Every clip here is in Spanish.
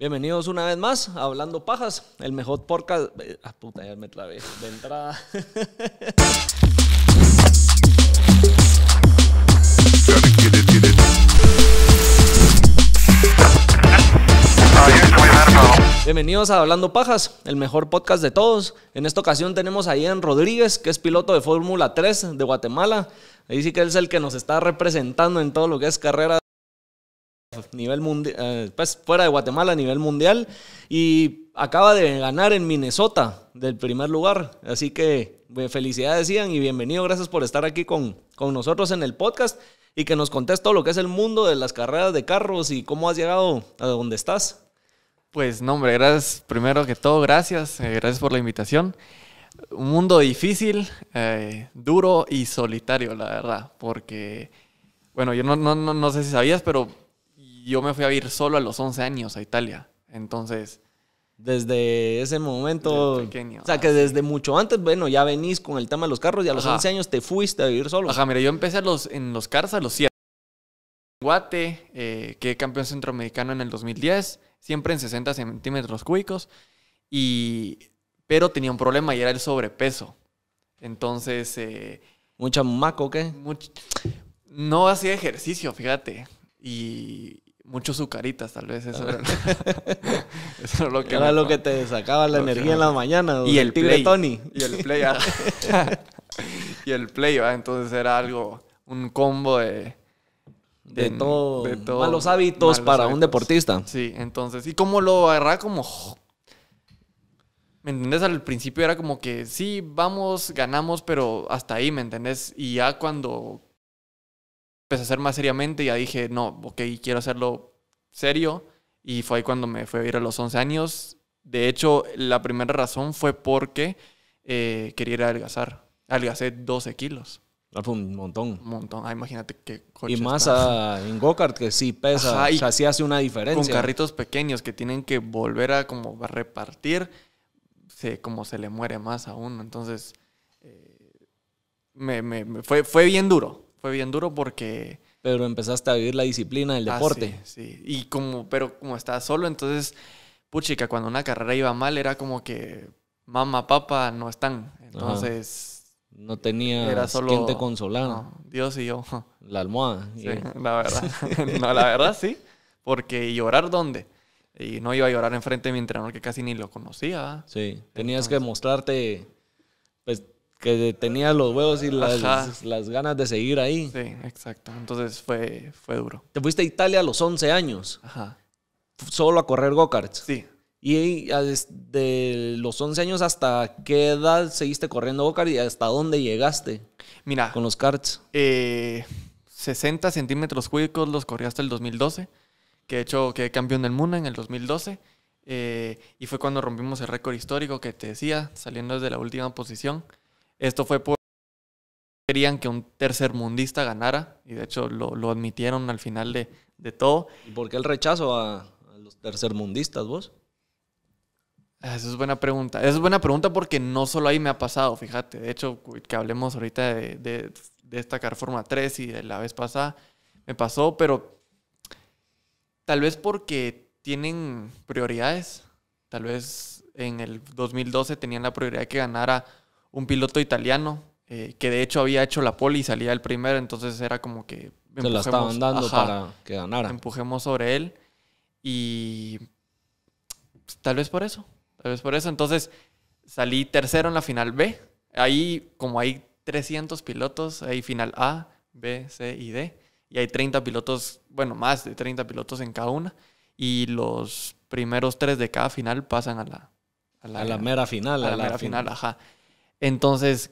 Bienvenidos una vez más a Hablando Pajas, el mejor podcast. Ah, puta, ya me de Bienvenidos a Hablando Pajas, el mejor podcast de todos. En esta ocasión tenemos a Ian Rodríguez, que es piloto de Fórmula 3 de Guatemala. Ahí sí que él es el que nos está representando en todo lo que es carrera nivel eh, pues fuera de Guatemala a nivel mundial. Y acaba de ganar en Minnesota del primer lugar. Así que eh, felicidades, Ian, y bienvenido. Gracias por estar aquí con, nosotros en el podcast y que nos contes todo lo que es el mundo de las carreras de carros y cómo has llegado a donde estás. Pues no, hombre, gracias. Primero que todo, gracias. Eh, gracias por la invitación. Un mundo difícil, duro y solitario, la verdad, porque, bueno, yo no sé si sabías, pero yo me fui a vivir solo a los 11 años a Italia. Entonces... Desde ese momento... o sea, que ah, desde mucho antes, bueno, ya venís con el tema de los carros y a los 11 años te fuiste a vivir solo. Ajá, mira, yo empecé a los, en los cars a los 7. Guate, eh, que campeón centroamericano en el 2010, siempre en 60 centímetros cúbicos, y, pero tenía un problema y era el sobrepeso. Entonces... Eh, ¿Mucha maco qué? Mucho... no hacía ejercicio, fíjate. Y, Muchos sucaritas, tal vez. Ah. Eso, era, lo que. Era, lo que te sacaba la energía en la mañana. Y el tigre Tony. Y el play. Ah. y el play, ah, Entonces era algo, un combo de. De, todos todo, Malos hábitos para un deportista. Sí, entonces. Y cómo lo agarraba como. ¿Me entendés? Al principio era como que sí, vamos, ganamos, pero hasta ahí, ¿me entendés? Y ya cuando empecé a hacer más seriamente. y Ya dije, no, ok, quiero hacerlo serio. Y fue ahí cuando me fue a ir a los 11 años. De hecho, la primera razón fue porque eh, quería ir a adelgazar. Algacé 12 kilos. Ah, fue un montón. Un montón. Ah, imagínate qué coche. Y más a, ah, en go-kart que sí pesa. o hace una diferencia. Con carritos pequeños que tienen que volver a como repartir, se, como se le muere más a uno. Entonces, eh, me, fue, fue bien duro fue bien duro porque... Pero empezaste a vivir la disciplina del ah, deporte. sí, sí, Y como, pero como estaba solo, entonces, puchica, cuando una carrera iba mal era como que mamá, papá no están. Entonces... No tenía quien te consolara. Dios y yo. La almohada. Sí, la verdad. no, la verdad sí. Porque llorar dónde? Y no iba a llorar enfrente de mi entrenador que casi ni lo conocía. Sí, tenías que mostrarte que tenía los huevos y las, ganas de seguir ahí. Sí, exacto. Entonces fue, fue duro. Te fuiste a Italia a los 11 años. Ajá. Solo a correr go-karts. Sí. ¿Y desde los 11 años hasta qué edad seguiste corriendo go y hasta dónde llegaste? Mira. Con los karts. Eh, 60 centímetros cúbicos los corrí hasta el 2012. Que de hecho quedé campeón del mundo en el 2012. Eh, y fue cuando rompimos el récord histórico que te decía, saliendo desde la última posición. Esto fue porque querían que un tercermundista ganara y de hecho lo, admitieron al final de, todo. ¿Y por qué el rechazo a, los tercermundistas vos? Ah, esa es buena pregunta. Esa es buena pregunta porque no solo ahí me ha pasado, fíjate. De hecho, que hablemos ahorita de, destacar forma esta 3 y de la vez pasada, me pasó, pero tal vez porque tienen prioridades. Tal vez en el 2012 tenían la prioridad de que ganara un piloto italiano eh, que de hecho había hecho la poli y salía el primero, entonces era como que... Se lo estaban dando para que ganara. Empujemos sobre él y pues, tal vez por eso, tal vez por eso. Entonces salí tercero en la final B. Ahí, como hay 300 pilotos, hay final A, B, C y D. Y hay 30 pilotos, bueno, más de 30 pilotos en cada una. Y los primeros tres de cada final pasan a la... A la, mera final. A, la, mera final, ajá. Entonces,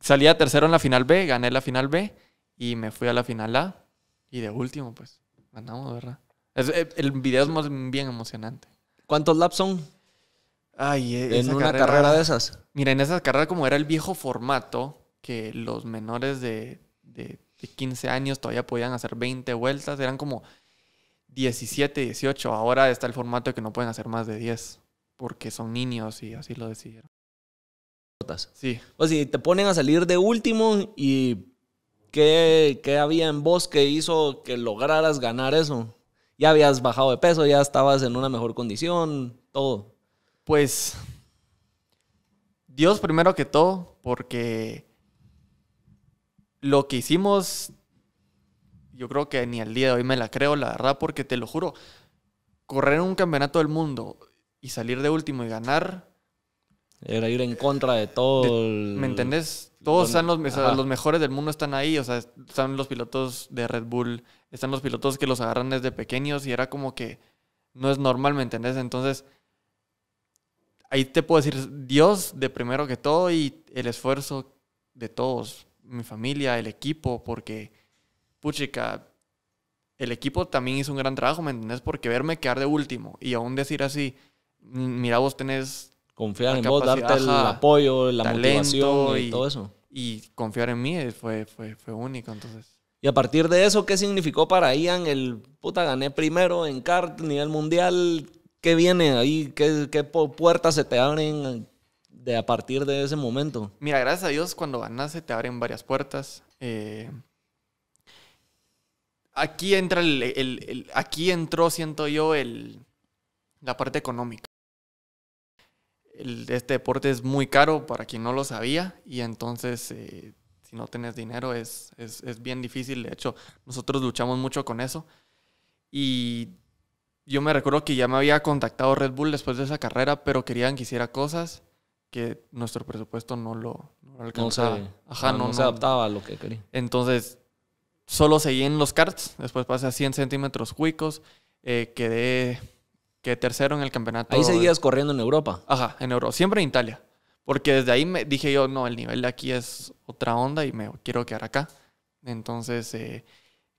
salí a tercero en la final B, gané la final B y me fui a la final A. Y de último, pues, ganamos, ¿verdad? Eh, el video es más bien emocionante. ¿Cuántos laps son? Ay, e, en una carrera, de esas. Mira, en esas carreras como era el viejo formato, que los menores de, de, de 15 años todavía podían hacer 20 vueltas, eran como 17, 18. Ahora está el formato de que no pueden hacer más de 10, porque son niños y así lo decidieron. Sí. O si te ponen a salir de último y ¿qué, qué había en vos que hizo que lograras ganar eso? Ya habías bajado de peso, ya estabas en una mejor condición, todo. Pues Dios primero que todo, porque lo que hicimos, yo creo que ni al día de hoy me la creo, la verdad, porque te lo juro, correr un campeonato del mundo y salir de último y ganar era ir en contra de todo. ¿Me entendés? Todos los, los, mejores del mundo están ahí, o sea, están los pilotos de Red Bull, están los pilotos que los agarran desde pequeños y era como que no es normal, ¿me entendés? Entonces, ahí te puedo decir Dios de primero que todo y el esfuerzo de todos, mi familia, el equipo, porque, puchica, el equipo también hizo un gran trabajo, ¿me entendés? Porque verme quedar de último y aún decir así, mira, vos tenés confiar en vos, darte el apoyo, la motivación y, todo eso. Y confiar en mí fue, fue, único, entonces. Y a partir de eso, ¿qué significó para Ian el puta gané primero en kart, nivel mundial? ¿Qué viene ahí? ¿Qué, qué puertas se te abren de a partir de ese momento? Mira, gracias a Dios, cuando ganas se te abren varias puertas. Eh, aquí entra el, aquí entró, siento yo, el, la parte económica este deporte es muy caro para quien no lo sabía y entonces eh, si no tenés dinero es, es, es, bien difícil. De hecho, nosotros luchamos mucho con eso y yo me recuerdo que ya me había contactado Red Bull después de esa carrera, pero querían que hiciera cosas que nuestro presupuesto no lo, no alcanzaba. No se, Ajá, no, se adaptaba a lo que quería. Entonces, solo seguí en los carts después pasé a 100 centímetros cuicos, eh, quedé Quedé tercero en el campeonato. Ahí seguías corriendo en Europa. Ajá, en Europa. Siempre en Italia. Porque desde ahí me dije yo, no, el nivel de aquí es otra onda y me quiero quedar acá. Entonces, eh,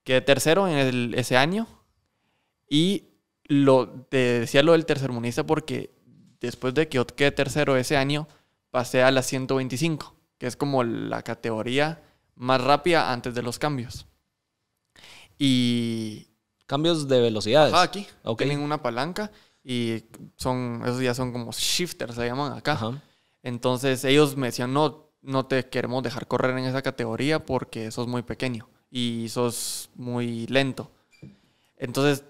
quedé tercero en ese año. Y lo, te decía lo del tercer monista porque después de que yo quedé tercero ese año, pasé a la 125, que es como la categoría más rápida antes de los cambios. Y Cambios de velocidades. Ajá, aquí. Tienen una palanca y son, esos ya son como shifters, se llaman acá. Entonces ellos me decían, no, no te queremos dejar correr en esa categoría porque sos muy pequeño y sos muy lento. Entonces,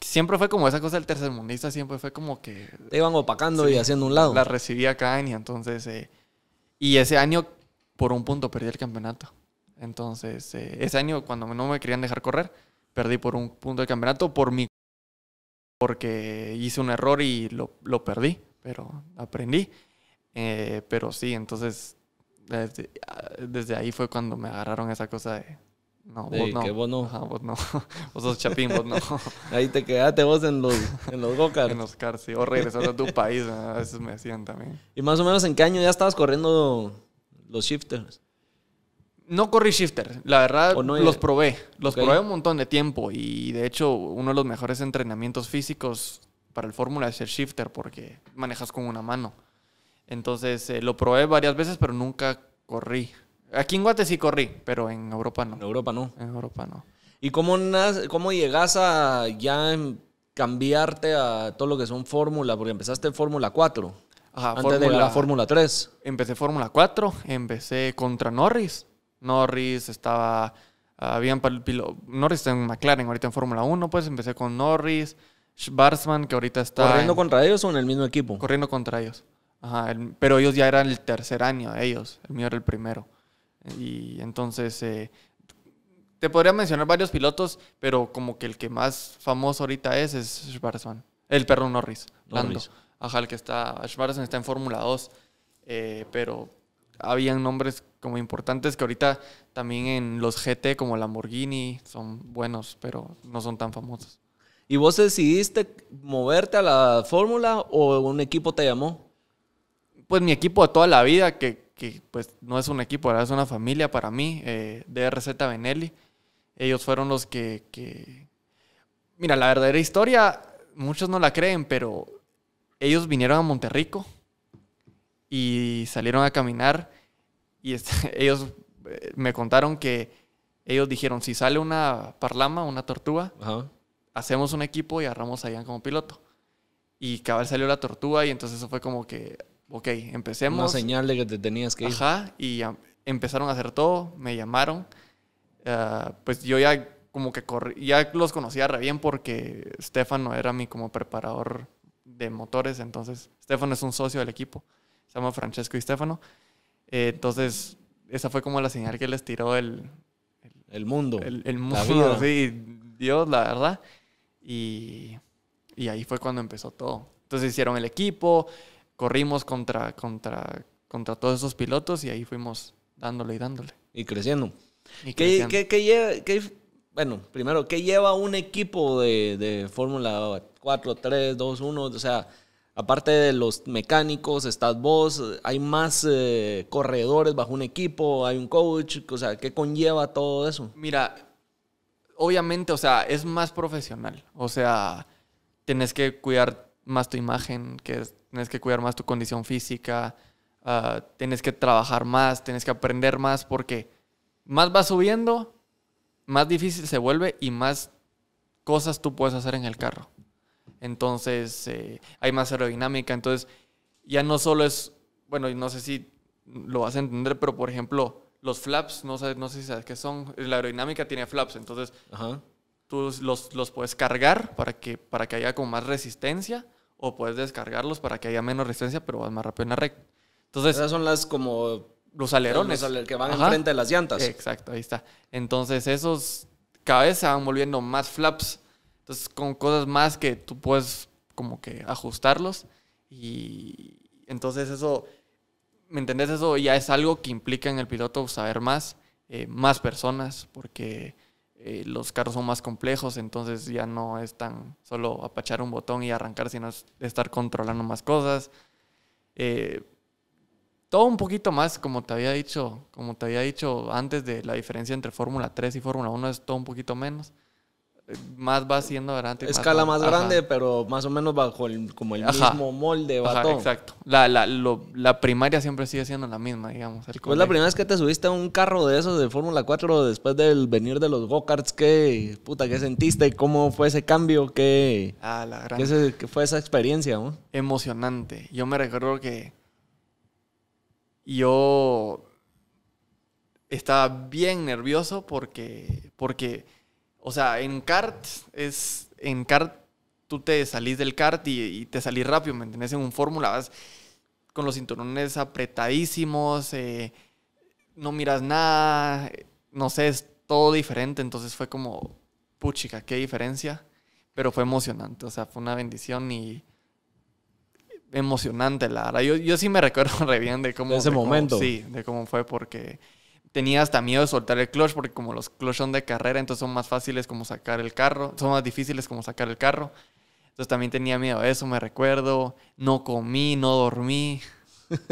siempre fue como esa cosa del tercer mundista, siempre fue como que... Te iban opacando y haciendo un lado. La recibí acá año, entonces... Eh, y ese año, por un punto, perdí el campeonato. Entonces, eh, ese año, cuando no me querían dejar correr, perdí por un punto de campeonato por mi porque hice un error y lo, lo perdí, pero aprendí. Eh, pero sí, entonces ah, desde, ahí fue cuando me agarraron esa cosa de no, vos no. Que vos no. vos sos chapín, vos no. ahí te quedaste vos en los, en los go-karts. en los cars, sí. O regresaste a tu país, a veces me decían también. Y más o menos en qué año ya estabas corriendo los shifters. No corrí shifter, la verdad los probé, los probé un montón de tiempo y de hecho uno de los mejores entrenamientos físicos para el fórmula es el shifter porque manejas con una mano. Entonces eh, lo probé varias veces pero nunca corrí. Aquí en Guate sí corrí, pero en Europa no. En Europa no. En Europa no. ¿Y cómo, cómo llegas a ya cambiarte a todo lo que son fórmula? Porque empezaste en Fórmula 4. antes de la Fórmula 3. Empecé Fórmula 4, empecé contra Norris. Norris, estaba ah, habían Norris está en McLaren, ahorita en Fórmula 1, pues empecé con Norris, Schwarzman, que ahorita está. ¿Corriendo contra ellos o en el mismo equipo? Corriendo contra ellos. Ajá, pero ellos ya eran el tercer año, ellos, el mío era el primero. Y entonces, eh, te podría mencionar varios pilotos, pero como que el que más famoso ahorita es, es Schwarzman. El perro Norris, Norris. Ajá, el que está, Schwarzman está en Fórmula 2, eh, pero habían nombres como importantes que ahorita también en los GT como Lamborghini son buenos, pero no son tan famosos. ¿Y vos decidiste moverte a la fórmula o un equipo te llamó? Pues mi equipo de toda la vida, que, que pues no es un equipo, es una familia para mí, eh, DRZ Benelli. Ellos fueron los que, que... Mira, la verdadera historia, muchos no la creen, pero ellos vinieron a Monterrico y salieron a caminar y este, ellos eh, me contaron que ellos dijeron, si sale una parlama, una tortuga, hacemos un equipo y agarramos a Ian como piloto. Y cabal salió la tortuga y entonces eso fue como que, ok, empecemos. Una señal de que te tenías que ir. Ajá, y empezaron a hacer todo, me llamaron. Ah, pues yo ya como que ya los conocía re bien porque Stefano era mi como preparador de motores, entonces Stefano es un socio del equipo, se llama Francesco y Stefano. Eh, entonces, esa fue como la señal que les tiró el... El, mundo. El, mundo, sí. Dios, la verdad. Y, y ahí fue cuando empezó todo. Entonces hicieron el equipo, corrimos contra, contra, contra todos esos pilotos y ahí fuimos dándole y dándole. Y creciendo. ¿Qué, lleva, bueno, primero, ¿qué lleva un equipo de, de Fórmula 4, 3, 2, 1? O sea, Aparte de los mecánicos, estás vos, hay más eh, corredores bajo un equipo, hay un coach, o sea, ¿qué conlleva todo eso? Mira, obviamente, o sea, es más profesional, o sea, tienes que cuidar más tu imagen, que tenés que cuidar más tu condición física, tienes ah, tenés que trabajar más, tienes que aprender más, porque más vas subiendo, más difícil se vuelve y más cosas tú puedes hacer en el carro entonces eh, hay más aerodinámica, entonces ya no solo es, bueno, no sé si lo vas a entender, pero por ejemplo, los flaps, no, sé no sé si sabes qué son, la aerodinámica tiene flaps, entonces tú los, puedes cargar para que, para que haya como más resistencia o puedes descargarlos para que haya menos resistencia, pero vas más rápido en la recta. Entonces, Esas son las como... Los alerones. que van enfrente de las llantas. Exacto, ahí está. Entonces esos cada vez se van volviendo más flaps. Entonces, con cosas más que tú puedes como que ajustarlos y entonces eso, ¿me entendés? Eso ya es algo que implica en el piloto saber más, eh, más personas, porque eh, los carros son más complejos, entonces ya no es tan solo apachar un botón y arrancar, sino estar controlando más cosas. Eh, todo un poquito más, como te había dicho, como te había dicho antes de la diferencia entre Fórmula 3 y Fórmula 1 es todo un poquito menos más va siendo adelante. Escala más, grande, pero más o menos bajo el, como el mismo molde, exacto. La, primaria siempre sigue siendo la misma, digamos. El pues la primera vez que te subiste a un carro de esos de Fórmula 4 después del venir de los go-karts, ¿qué, puta, ¿qué sentiste? ¿Cómo fue ese cambio? ¿Qué, ah, la fue esa experiencia? Emocionante. Yo me recuerdo que yo estaba bien nervioso porque... porque o sea, en kart es. En kart tú te salís del kart y, te salís rápido, ¿me entiendes? En un fórmula vas con los cinturones apretadísimos, eh, no miras nada, no sé, es todo diferente. Entonces fue como, puchica, qué diferencia. Pero fue emocionante, o sea, fue una bendición y emocionante, la verdad. Yo, sí me recuerdo re bien de cómo... ese momento. sí, de cómo fue porque tenía hasta miedo de soltar el clutch porque como los clutch son de carrera, entonces son más fáciles como sacar el carro, son más difíciles como sacar el carro. Entonces también tenía miedo de eso, me recuerdo. No comí, no dormí.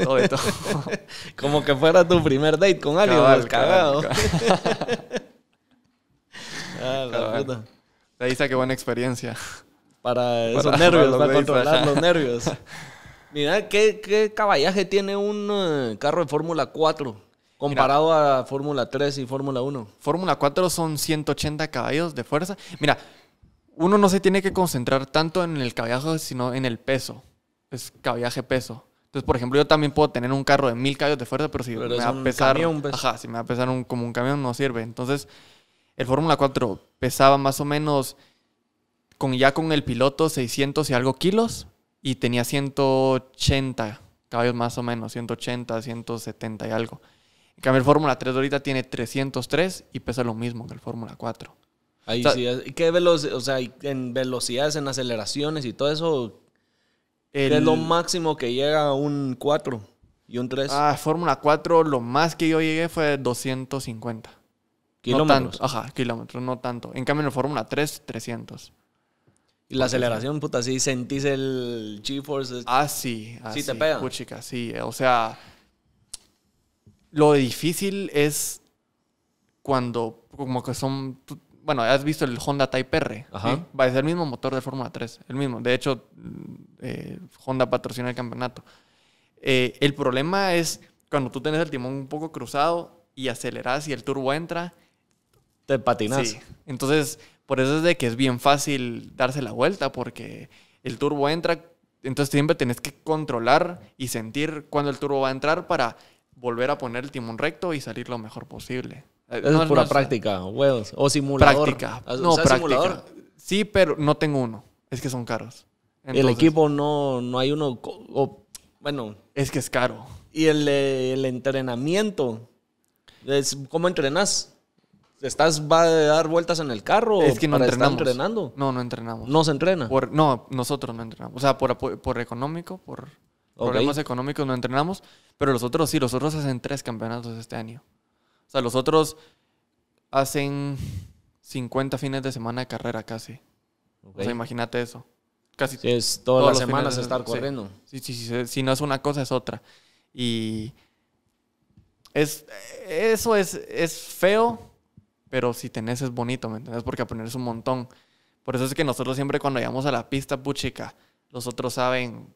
Todo de todo. como que fuera tu primer date con alguien, cabal, pues, cagado. ah, la puta. Ahí qué buena experiencia. Para esos nervios, para, controlar los nervios. Mira, ¿qué, ¿qué, caballaje tiene un eh, carro de Fórmula 4? Comparado a Fórmula 3 y Fórmula 1. Fórmula 4 son 180 caballos de fuerza. Mira, uno no se tiene que concentrar tanto en el caballaje, sino en el peso. Es caballaje peso. Entonces, por ejemplo, yo también puedo tener un carro de mil caballos de fuerza, pero si pues. me va a pesar. si me a pesar como un camión, no sirve. Entonces, el Fórmula 4 pesaba más o menos con ya con el piloto 600 y algo kilos y tenía 180 caballos más o menos, 180, 170 y algo. En cambio, el Fórmula 3 ahorita tiene 303 y pesa lo mismo que el Fórmula 4. Ahí o sea, sí, ¿qué o sea, en velocidades, en aceleraciones y todo eso, el... ¿qué es lo máximo que llega un 4 y un 3? Ah, Fórmula 4, lo más que yo llegué fue 250. Kilómetros. ajá, kilómetros, no tanto. En cambio, en el Fórmula 3, 300. Y la aceleración, puta, sí, sentís el G-Force. Ah, sí. Ah, sí, te pega. Puchica, sí. O sea, lo difícil es cuando, como que son, bueno, has visto el Honda Type R. Va a ser el mismo motor de Fórmula 3, el mismo. De hecho, mm, eh, Honda patrocina el campeonato. Eh, el problema es cuando tú tienes el timón un poco cruzado y aceleras y el turbo entra. Te patinas. Entonces, por eso es de que es bien fácil darse la vuelta porque el turbo entra. Entonces siempre tenés que controlar y sentir cuándo el turbo va a entrar para volver a poner el timón recto y salir lo mejor posible. Eh, es pura práctica, huevos. O simulador. Práctica. Ah, no, Simulador. Sí, pero no tengo uno. Es que son caros. el equipo no, no hay uno. bueno. Es que es caro. Y el, eh, entrenamiento. Es, ¿Cómo entrenas? ¿Estás va a dar vueltas en el carro? Es que no entrenamos. entrenando? No, no entrenamos. ¿No se entrena? no, nosotros no entrenamos. O sea, por, por económico, por Problemas económicos no entrenamos, pero los otros sí, los otros hacen tres campeonatos este año. O sea, los otros hacen 50 fines de semana de carrera casi. O sea, imagínate eso. Casi es todas, las semanas estar corriendo. Sí, sí, sí, si no es una cosa es otra. Y es, eso es, es feo, pero si tenés es bonito, ¿me entendés? Porque es un montón. Por eso es que nosotros siempre cuando llegamos a la pista, puchica, los otros saben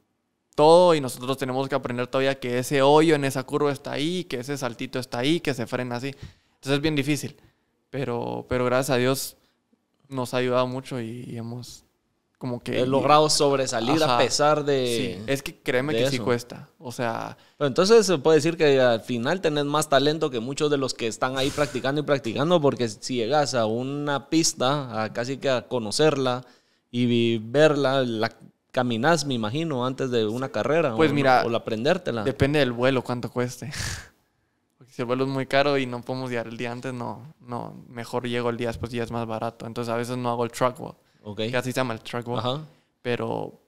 todo y nosotros tenemos que aprender todavía que ese hoyo en esa curva está ahí, que ese saltito está ahí, que se frena así. Entonces es bien difícil, pero, pero gracias a Dios nos ha ayudado mucho y, hemos como que... He logrado sobresalir a pesar de... Sí, es que créeme que sí cuesta, o sea... Pero entonces se puede decir que al final tenés más talento que muchos de los que están ahí practicando y practicando, porque si llegas a una pista, a casi que a conocerla, y verla, la, caminas, me imagino, antes de una carrera pues o, mira, la aprendértela. Depende del vuelo, cuánto cueste. Porque si el vuelo es muy caro y no podemos llegar el día antes, no, no, mejor llego el día después y ya es más barato. Entonces a veces no hago el truck walk. Que así se llama el truck walk. Ajá. Pero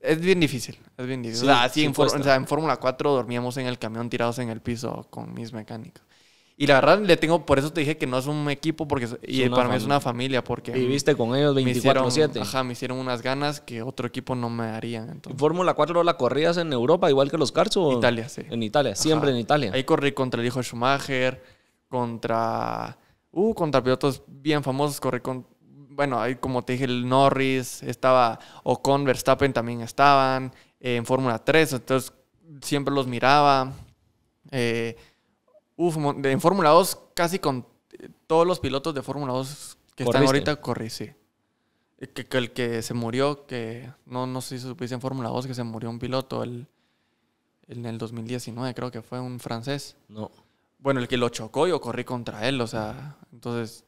es bien difícil, es bien difícil. en, o en Fórmula 4 dormíamos en el camión tirados en el piso con mis mecánicos. Y la verdad le tengo, por eso te dije que no es un equipo, porque y para mí es una familia, porque... Viviste con ellos 24/7. Ajá, me hicieron unas ganas que otro equipo no me daría. Entonces. Fórmula 4 la corrías en Europa, igual que los En Italia, sí. En Italia, siempre en Italia. Ahí corrí contra el hijo de Schumacher, contra... Uh, contra pilotos bien famosos, corrí con... Bueno, ahí como te dije, el Norris, estaba o con Verstappen también estaban, eh, en Fórmula 3, entonces siempre los miraba. Eh, Uf, en Fórmula 2 casi con eh, todos los pilotos de Fórmula 2 que están ahorita corrí, sí. Eh, que, el que se murió, que no, no sé si supiste en Fórmula 2 que se murió un piloto el, en el 2019, creo que fue un francés. No. Bueno, el que lo chocó, yo corrí contra él, o sea, entonces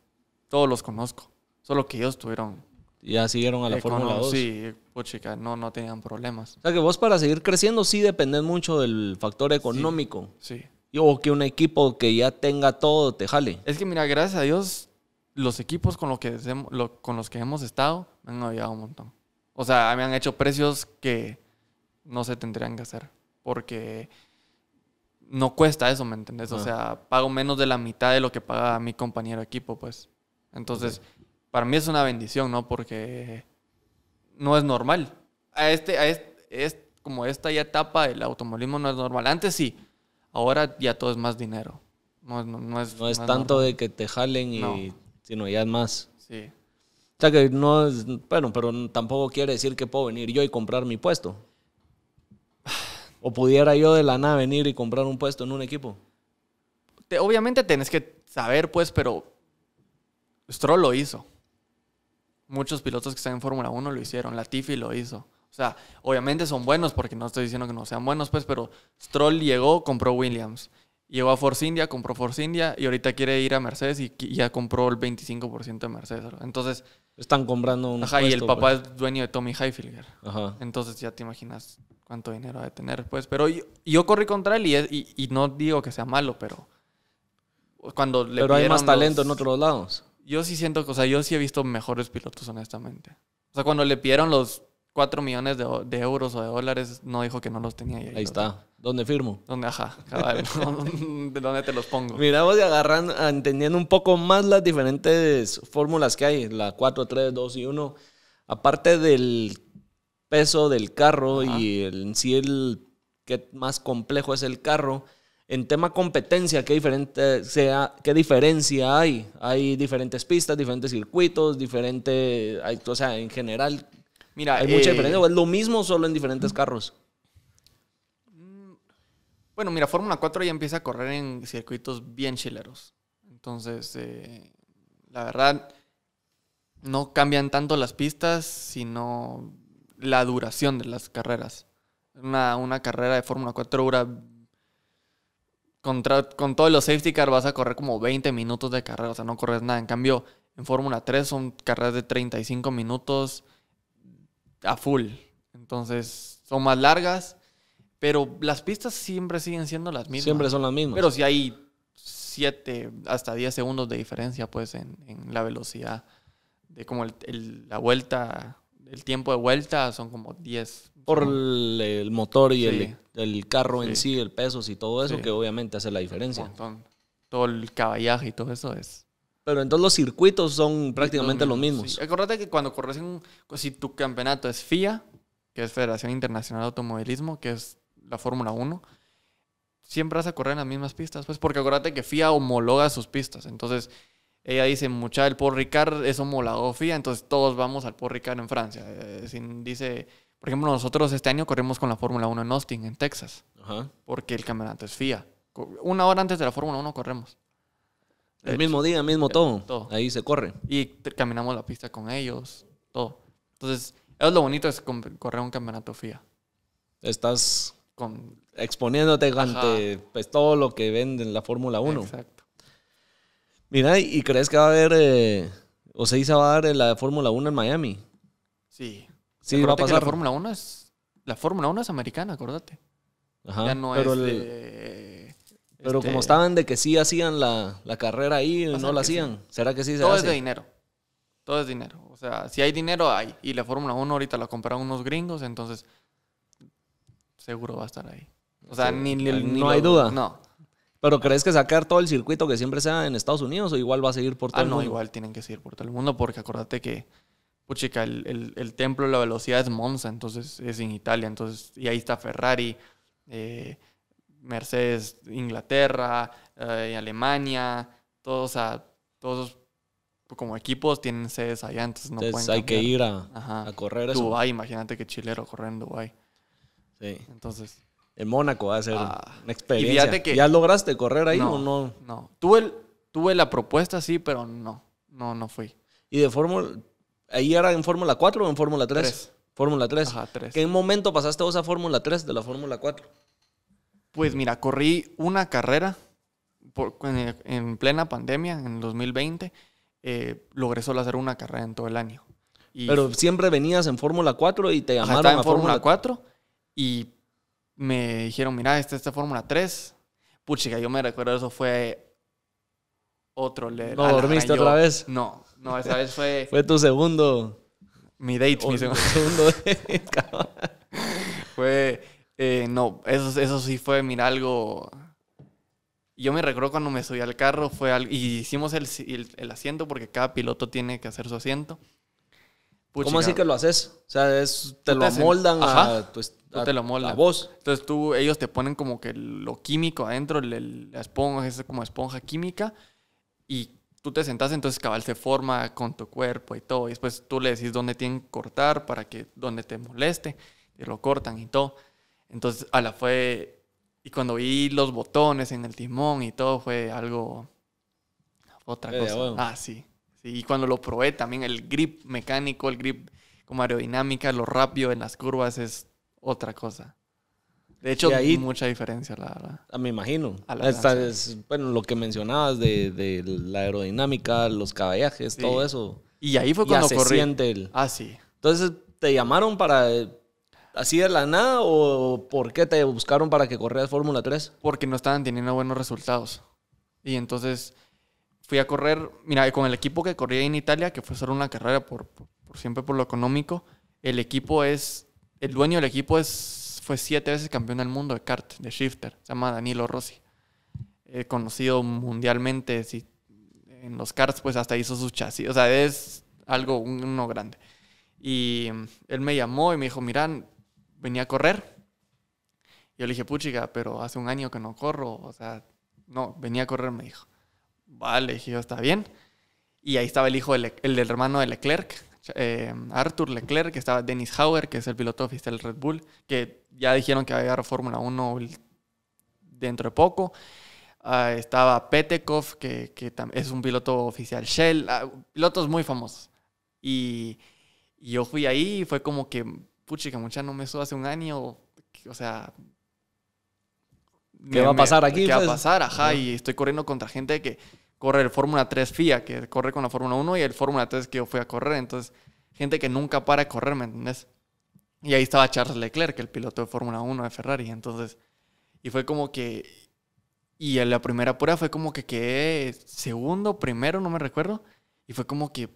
todos los conozco. Solo que ellos tuvieron. Ya siguieron a la eh, Fórmula 2. Sí, puchica, no, no tenían problemas. O sea que vos para seguir creciendo sí dependés mucho del factor económico. sí o que un equipo que ya tenga todo te jale. Es que mira, gracias a Dios, los equipos con, los que, hemos estado me han ayudado un montón. O sea, me han hecho precios que no se tendrían que hacer. Porque no cuesta eso, ¿me entendés? O ah. sea, pago menos de la mitad de lo que paga mi compañero equipo, pues. Entonces, para mí es una bendición, ¿no? Porque no es normal. Este, es como esta ya etapa el automovilismo no es normal. Antes sí, Ahora ya todo es más dinero. No, es, tanto de que te jalen, y, sino ya es más. Sí. O sea que no es, bueno, pero tampoco quiere decir que puedo venir yo y comprar mi puesto. O pudiera yo de la nada venir y comprar un puesto en un equipo. obviamente tenés que saber, pues, pero Stroll lo hizo. Muchos pilotos que están en Fórmula 1 lo hicieron. Latifi lo hizo. O sea, obviamente son buenos, porque no estoy diciendo que no sean buenos, pues, pero Stroll llegó, compró Williams. Llegó a Force India, compró Force India y ahorita quiere ir a Mercedes y ya compró el 25% de Mercedes. Entonces. Están comprando un. Ajá, y el papá pues. es dueño de Tommy Heifelger Ajá. Entonces ya te imaginas cuánto dinero ha de tener, pues. Pero yo, corrí contra él y, no digo que sea malo, pero. Cuando le Pero hay más talento en otros lados. Yo sí siento o sea, yo sí he visto mejores pilotos, honestamente. O sea, cuando le pidieron los 4 millones de, de, euros o de dólares, no dijo que no los tenía. Ahí, ahí está. ¿Dónde firmo? ¿Dónde, ajá, ¿De ¿dónde, te los pongo? Miramos y agarran, ah, entendiendo un poco más las diferentes fórmulas que hay, la 4, 3, 2 y 1. Aparte del peso del carro y el, en sí el que más complejo es el carro, en tema competencia, ¿qué, diferente sea, ¿qué diferencia hay? Hay diferentes pistas, diferentes circuitos, diferente, hay, o sea, en general, Mira, ¿Hay mucha eh, diferencia o es lo mismo solo en diferentes carros? Mm, bueno, mira, Fórmula 4 ya empieza a correr en circuitos bien chileros. Entonces, eh, la verdad, no cambian tanto las pistas, sino la duración de las carreras. Una, carrera de Fórmula 4 dura. con todos los safety car vas a correr como 20 minutos de carrera, o sea, no corres nada. En cambio, en Fórmula 3 son carreras de 35 minutos a full. Entonces son más largas, pero las pistas siempre siguen siendo las mismas. Siempre son las mismas. Pero si hay 7 hasta 10 segundos de diferencia pues en, la velocidad de como la vuelta, el tiempo de vuelta son como 10. Por el, motor y el, carro en sí, el peso y todo eso que obviamente hace la diferencia. todo el caballaje y todo eso es pero entonces los circuitos son prácticamente los mismos. Los que cuando corres en. Si tu campeonato es FIA, que es Federación Internacional de Automovilismo, que es la Fórmula 1, siempre vas a correr en las mismas pistas. Pues porque acuérdate que FIA homologa sus pistas. Entonces ella dice, mucha, el Paul Ricard es homologado FIA, entonces todos vamos al Paul Ricard en Francia. Eh, dice, por ejemplo, nosotros este año corremos con la Fórmula 1 en Austin, en Texas, porque el campeonato es FIA. Una hora antes de la Fórmula 1 corremos. El mismo día, mismo todo. Ahí se corre. Y caminamos la pista con ellos, todo. Entonces, eso es lo bonito es correr un campeonato FIA. Estás exponiéndote ante pues, todo lo que venden la Fórmula 1. Exacto. Mira, ¿y crees que va a haber, eh, o se dice va a dar eh, la Fórmula 1 en Miami? Sí. Sí, va a pasar. la Fórmula 1 es, la Fórmula 1 es americana, acordate. Ajá. Ya no es el... Pero como este, estaban de que sí hacían la, carrera ahí, o no la hacían. ¿Será que sí se Todo es de dinero. Todo es dinero. O sea, si hay dinero, hay. Y la Fórmula 1 ahorita la compraron unos gringos, entonces seguro va a estar ahí. O sea, No hay duda. No. ¿Pero crees que sacar todo el circuito que siempre sea en Estados Unidos o igual va a seguir por ah, todo el mundo? Ah, no, igual tienen que seguir por todo el mundo porque acuérdate que, puchica, el, el, templo de la velocidad es Monza, entonces es en Italia, entonces, y ahí está Ferrari, eh, Mercedes, Inglaterra, eh, Alemania, todos, a todos como equipos tienen sedes allá, entonces no entonces hay que ir a, correr eso. Dubái, imagínate que chilero correr en Dubái. Sí. Entonces... En Mónaco va a ser ah, una experiencia. ¿Ya lograste correr ahí o no? No, tuve, tuve la propuesta, sí, pero no, no, no fui. ¿Y de Fórmula, ahí era en Fórmula 4 o en Fórmula 3? 3. Fórmula 3. Ajá, 3. ¿Qué momento pasaste vos a Fórmula 3 de la Fórmula 4? Pues mira, corrí una carrera en, plena pandemia, en 2020. Eh, logré solo hacer una carrera en todo el año. Pero siempre venías en Fórmula 4 y te llamaron en Fórmula 4 y me dijeron, mira, esta es este Fórmula 3. Puchica, yo me recuerdo eso fue otro. ¿No dormiste otra vez? No, no, esa vez fue... fue tu segundo... Mi date, mi oh, segundo fue eh, no, eso, eso sí fue, mira, algo... Yo me recuerdo cuando me subí al carro, fue algo... Y hicimos el, asiento porque cada piloto tiene que hacer su asiento. ¿Cómo así que lo haces? O sea, te, lo moldan a, te lo moldan. a vos. Entonces tú, ellos te ponen como que lo químico adentro, el, la esponja, es como esponja química, y tú te sentás, entonces cabal se forma con tu cuerpo y todo. Y después tú le decís dónde tienen que cortar para que dónde te moleste, y lo cortan y todo. Entonces, a la fue... Y cuando vi los botones en el timón y todo, fue algo... Otra cosa. Ah, sí. sí. Y cuando lo probé también, el grip mecánico, el grip como aerodinámica, lo rápido en las curvas es otra cosa. De hecho, hay mucha diferencia, la verdad. Ah, me imagino. Ah, bueno, lo que mencionabas de, de la aerodinámica, los caballajes, todo eso. Y ahí fue cuando ya se Siente el... Ah, sí. Entonces, te llamaron para eh, ¿Así de la nada o por qué te buscaron para que corrieras Fórmula 3? Porque no estaban teniendo buenos resultados. Y entonces fui a correr, mira, con el equipo que corría en Italia, que fue solo una carrera por, por, siempre por lo económico, el equipo es, el dueño del equipo es, fue siete veces campeón del mundo de kart, de shifter, se llama Danilo Rossi, eh, conocido mundialmente en los karts, pues hasta hizo sus chasis, o sea, es algo, uno grande. Y él me llamó y me dijo, miran, venía a correr. Yo le dije, puchiga, pero hace un año que no corro, o sea, no, venía a correr, me dijo. Vale, dije yo, está bien. Y ahí estaba el hijo, del, el del hermano de Leclerc, eh, Arthur Leclerc, que estaba Dennis Hauer, que es el piloto oficial del Red Bull, que ya dijeron que va a llegar a Fórmula 1 dentro de poco. Ah, estaba Petekov, que, es un piloto oficial Shell, ah, pilotos muy famosos. y, yo fui ahí y fue como que que mucha no me subo hace un año, o sea... ¿Qué va a pasar aquí? ¿Qué va a pues, pasar? Ajá, y estoy corriendo contra gente que corre el Fórmula 3 FIA, que corre con la Fórmula 1 y el Fórmula 3 que yo fui a correr, entonces gente que nunca para de correr, ¿me entiendes? Y ahí estaba Charles Leclerc, el piloto de Fórmula 1 de Ferrari, entonces... Y fue como que... Y en la primera prueba fue como que quedé segundo, primero, no me recuerdo. Y fue como que...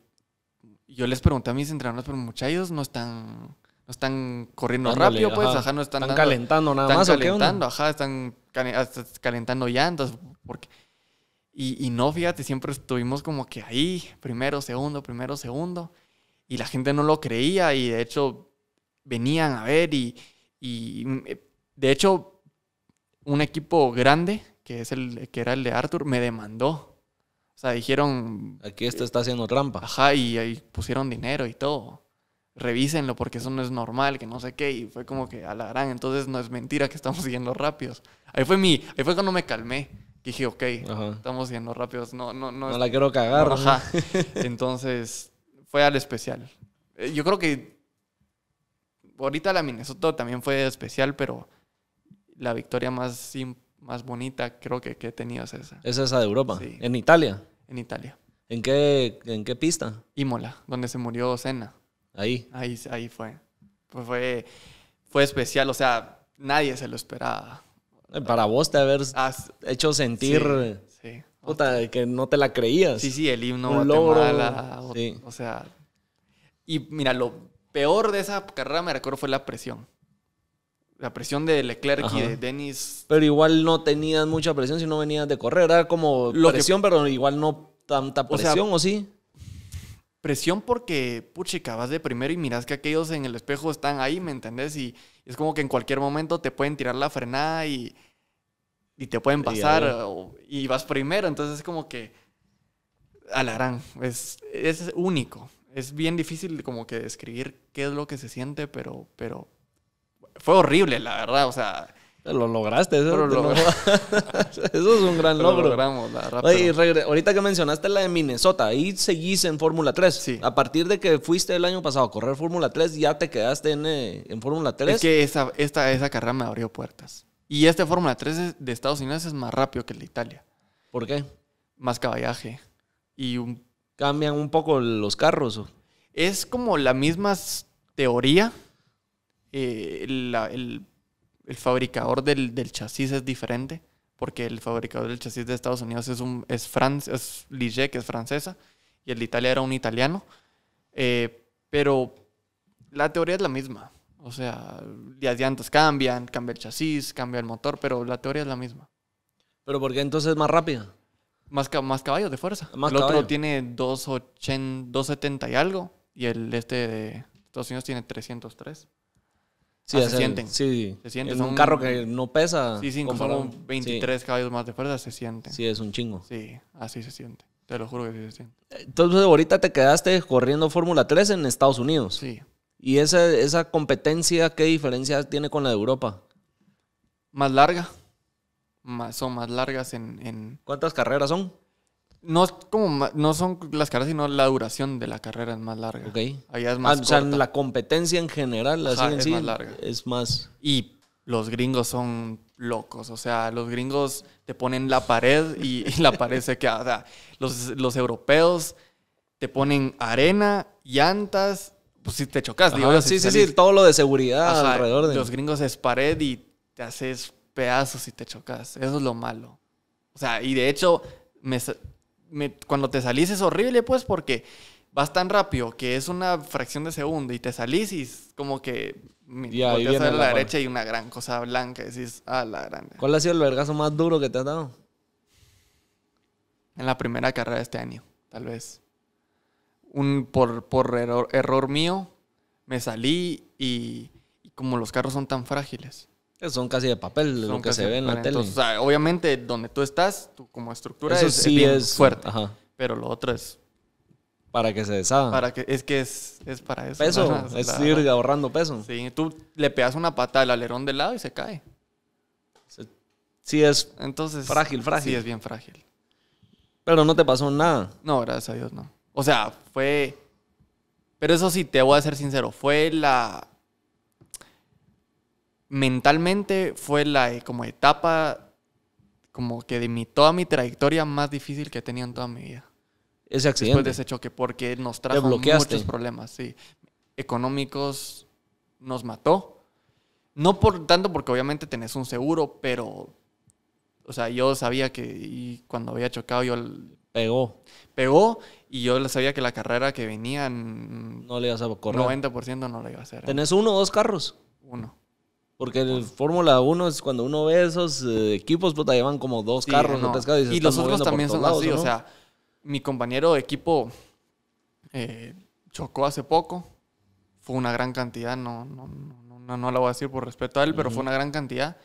Yo les pregunté a mis entrenadores, pero muchachos no están no están corriendo rápido, pues, ajá. no están, calentando nada más. Están calentando, ajá, están ah, calentando llantas. Porque... Y, no, fíjate, siempre estuvimos como que ahí, primero, segundo, primero, segundo. Y la gente no lo creía y de hecho venían a ver y, mm, eh, de hecho un equipo grande, que, es el, que era el de Arthur, me demandó. O sea, dijeron... Aquí esto está haciendo trampa. Ajá, y, ahí pusieron dinero y todo revísenlo porque eso no es normal, que no sé qué. Y fue como que a la gran, entonces no es mentira que estamos yendo rápidos. Ahí fue mi, ahí fue cuando me calmé. dije, ok, estamos yendo rápidos. No, no, no. No la quiero cagar. Entonces, fue al especial. Eh, yo creo que ahorita la Minnesota también fue especial, pero la victoria más, más bonita creo que, he tenido es esa. Es esa de Europa. En Italia. En Italia. ¿En qué, ¿En qué pista? Imola, donde se murió Senna. Ahí. Ahí, ahí fue. Pues fue, fue especial, o sea, nadie se lo esperaba. Eh, para vos te haber hecho sentir... Sí, que no te la creías. Sí, sí, el himno Un logro. O, sea... Y mira, lo peor de esa carrera, me recuerdo, fue la presión la presión de Leclerc y de Dennis. Pero igual no tenías mucha presión si no venías de correr. Era como lo presión, pero igual no tanta presión, ¿o sí? presión porque, puchica, vas de primero y miras que aquellos en el espejo están ahí, ¿me entendés? Y es como que en cualquier momento te pueden tirar la frenada y, y te pueden pasar y, vas primero. Entonces es como que alarán, es, es único. Es bien difícil como que describir qué es lo que se siente, pero, pero fue horrible, la verdad. O sea, lo lograste, eso, es un gran logro. ahorita que mencionaste la de Minnesota, ahí seguís en Fórmula 3. A partir de que fuiste el año pasado a correr Fórmula 3, ya te quedaste en, eh, Fórmula 3. Es que esa, esta, esa carrera me abrió puertas. Y este Fórmula 3 de Estados Unidos es más rápido que el de Italia. ¿Por qué? Más caballaje. Y cambian un poco los carros. Es como la misma teoría. Eh, la, el el fabricador del, chasis es diferente, porque el fabricador del chasis de Estados Unidos es, un, es, es Ligier, que es francesa, y el de Italia era un italiano. Eh, pero la teoría es la misma. O sea, las llantas cambian, cambia el chasis, cambia el motor, pero la teoría es la misma. ¿Pero por qué entonces es más rápida? Más, más caballos de fuerza. el otro tiene 280, 270 y algo, y el este de Estados Unidos tiene 303. Ah, sí, se, sienten. Sí, se un carro que no pesa. Sí, sí, como 23 caballos más de fuerza, se siente. Sí, es un chingo. Sí, así se siente. Te lo juro que sí se siente. Entonces, ahorita te quedaste corriendo Fórmula 3 en Estados Unidos. Sí. ¿Y esa, esa competencia qué diferencia tiene con la de Europa? Más larga. Más, son más largas en, en... ¿Cuántas carreras son? No, como, no son las carreras, sino la duración de la carrera es más larga. Okay. Allá es ah, más O sea, la competencia en general la es más larga. Es más... Y los gringos son locos. O sea, los gringos te ponen la pared y, la pared se queda. O sea, los, los, europeos te ponen arena, llantas. Pues si te chocas, Sí, sí, sí, todo lo de seguridad alrededor de. Los gringos es pared y te haces pedazos si te chocas. Eso es lo malo. O sea, y de hecho, me, cuando te salís es horrible, pues, porque vas tan rápido que es una fracción de segundo y te salís y es como que ya, a la, derecha y una gran cosa blanca. decís, ah, la grande. ¿Cuál ha sido el vergazo más duro que te has dado? En la primera carrera de este año, tal vez. Un, por por error, error mío, me salí y como los carros son tan frágiles, son casi de papel lo que se ve en la tele. o sea, obviamente, donde tú estás, tú como estructura es, fuerte. Pero lo otro es para que se deshaga. Para que, es que es, para eso. Peso, es, ir ahorrando peso. Sí, tú le pegas una pata al alerón del lado y se cae. Sí, es Entonces, frágil, frágil. Sí, es bien frágil. Pero no te pasó nada. No, gracias a Dios, no. O sea, fue... Pero eso sí, te voy a ser sincero, fue la, mentalmente fue la eh, como etapa como que de mi, toda mi trayectoria más difícil que tenía en toda mi vida. Ese accidente. Después de ese choque, porque nos trajo muchos problemas, sí. Económicos nos mató. No por tanto porque obviamente tenés un seguro, pero o sea, yo sabía que cuando había chocado yo pegó. Pegó y yo sabía que la carrera que venían no le ibas a correr. 90% no le iba a hacer. ¿Tenés uno o dos carros? Uno. Porque en Fórmula 1 es cuando uno ve esos eh, equipos, puta, llevan como dos carros, no. Y, y los otros también son así, o sea, mi compañero de equipo eh, chocó hace poco. Fue una gran cantidad, no, no, no, no, no la voy a decir por respeto a él, pero fue una gran cantidad.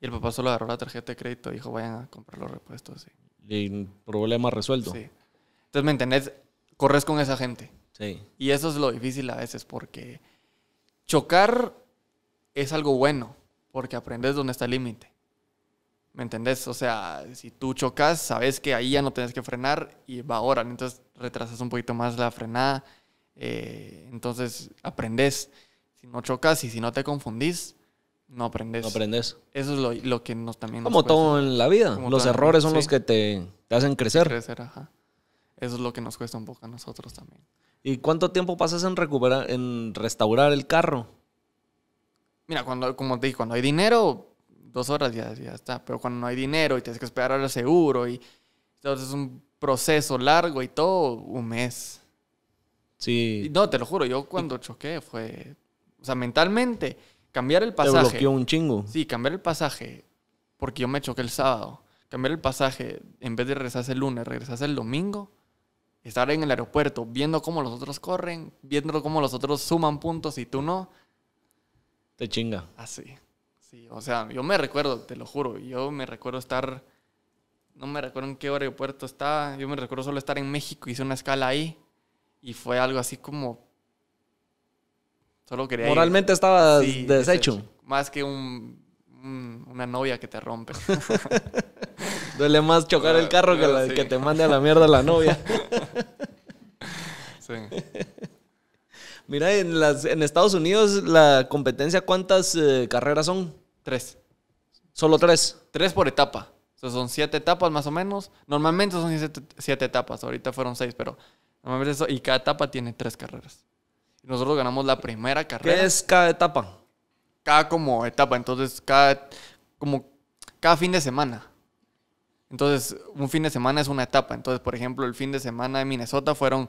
Y el papá solo agarró la tarjeta de crédito y dijo, vayan a comprar los repuestos. Y problema resuelto. Sí. Entonces, ¿me entendés? Corres con esa gente. Sí. Y eso es lo difícil a veces, porque chocar es algo bueno, porque aprendes dónde está el límite. ¿Me entendés? O sea, si tú chocas, sabes que ahí ya no tienes que frenar y va ahora. Entonces retrasas un poquito más la frenada. Eh, entonces aprendes. Si no chocas y si no te confundís, no aprendes. No aprendes. Eso es lo, que nos también. Como todo en la vida. los errores son los que te, hacen crecer. Crecer, ajá. Eso es lo que nos cuesta un poco a nosotros también. ¿Y cuánto tiempo pasas en recuperar, en restaurar el carro? Mira, cuando, como te dije, cuando hay dinero, dos horas ya, ya está. Pero cuando no hay dinero y tienes que esperar al seguro y entonces es un proceso largo y todo, un mes. Sí. no, te lo juro, yo cuando choqué fue. O sea, mentalmente, cambiar el pasaje. Te bloqueó un chingo. Sí, cambiar el pasaje, porque yo me choqué el sábado. Cambiar el pasaje, en vez de regresarse el lunes, regresarse el domingo. Estar en el aeropuerto viendo cómo los otros corren, viendo cómo los otros suman puntos y tú no te chinga. Ah, Sí, o sea, yo me recuerdo, te lo juro, yo me recuerdo estar, no me recuerdo en qué aeropuerto estaba, yo me recuerdo solo estar en México, hice una escala ahí y fue algo así como... Solo quería... Moralmente ir. deshecho. Más que un, una novia que te rompe. Duele más chocar el ah, carro que, la, que te mande a la mierda la novia. sí. Mira, en, las, en Estados Unidos, la competencia, ¿cuántas eh, carreras son? Tres. ¿Solo tres? Tres por etapa. O sea, son siete etapas más o menos. Normalmente son siete, etapas. Ahorita fueron seis, pero normalmente eso. Y cada etapa tiene tres carreras. nosotros ganamos la primera carrera. ¿Qué es cada etapa? Cada como etapa. Entonces, cada, como cada fin de semana. Entonces, un fin de semana es una etapa. Entonces, por ejemplo, el fin de semana de Minnesota fueron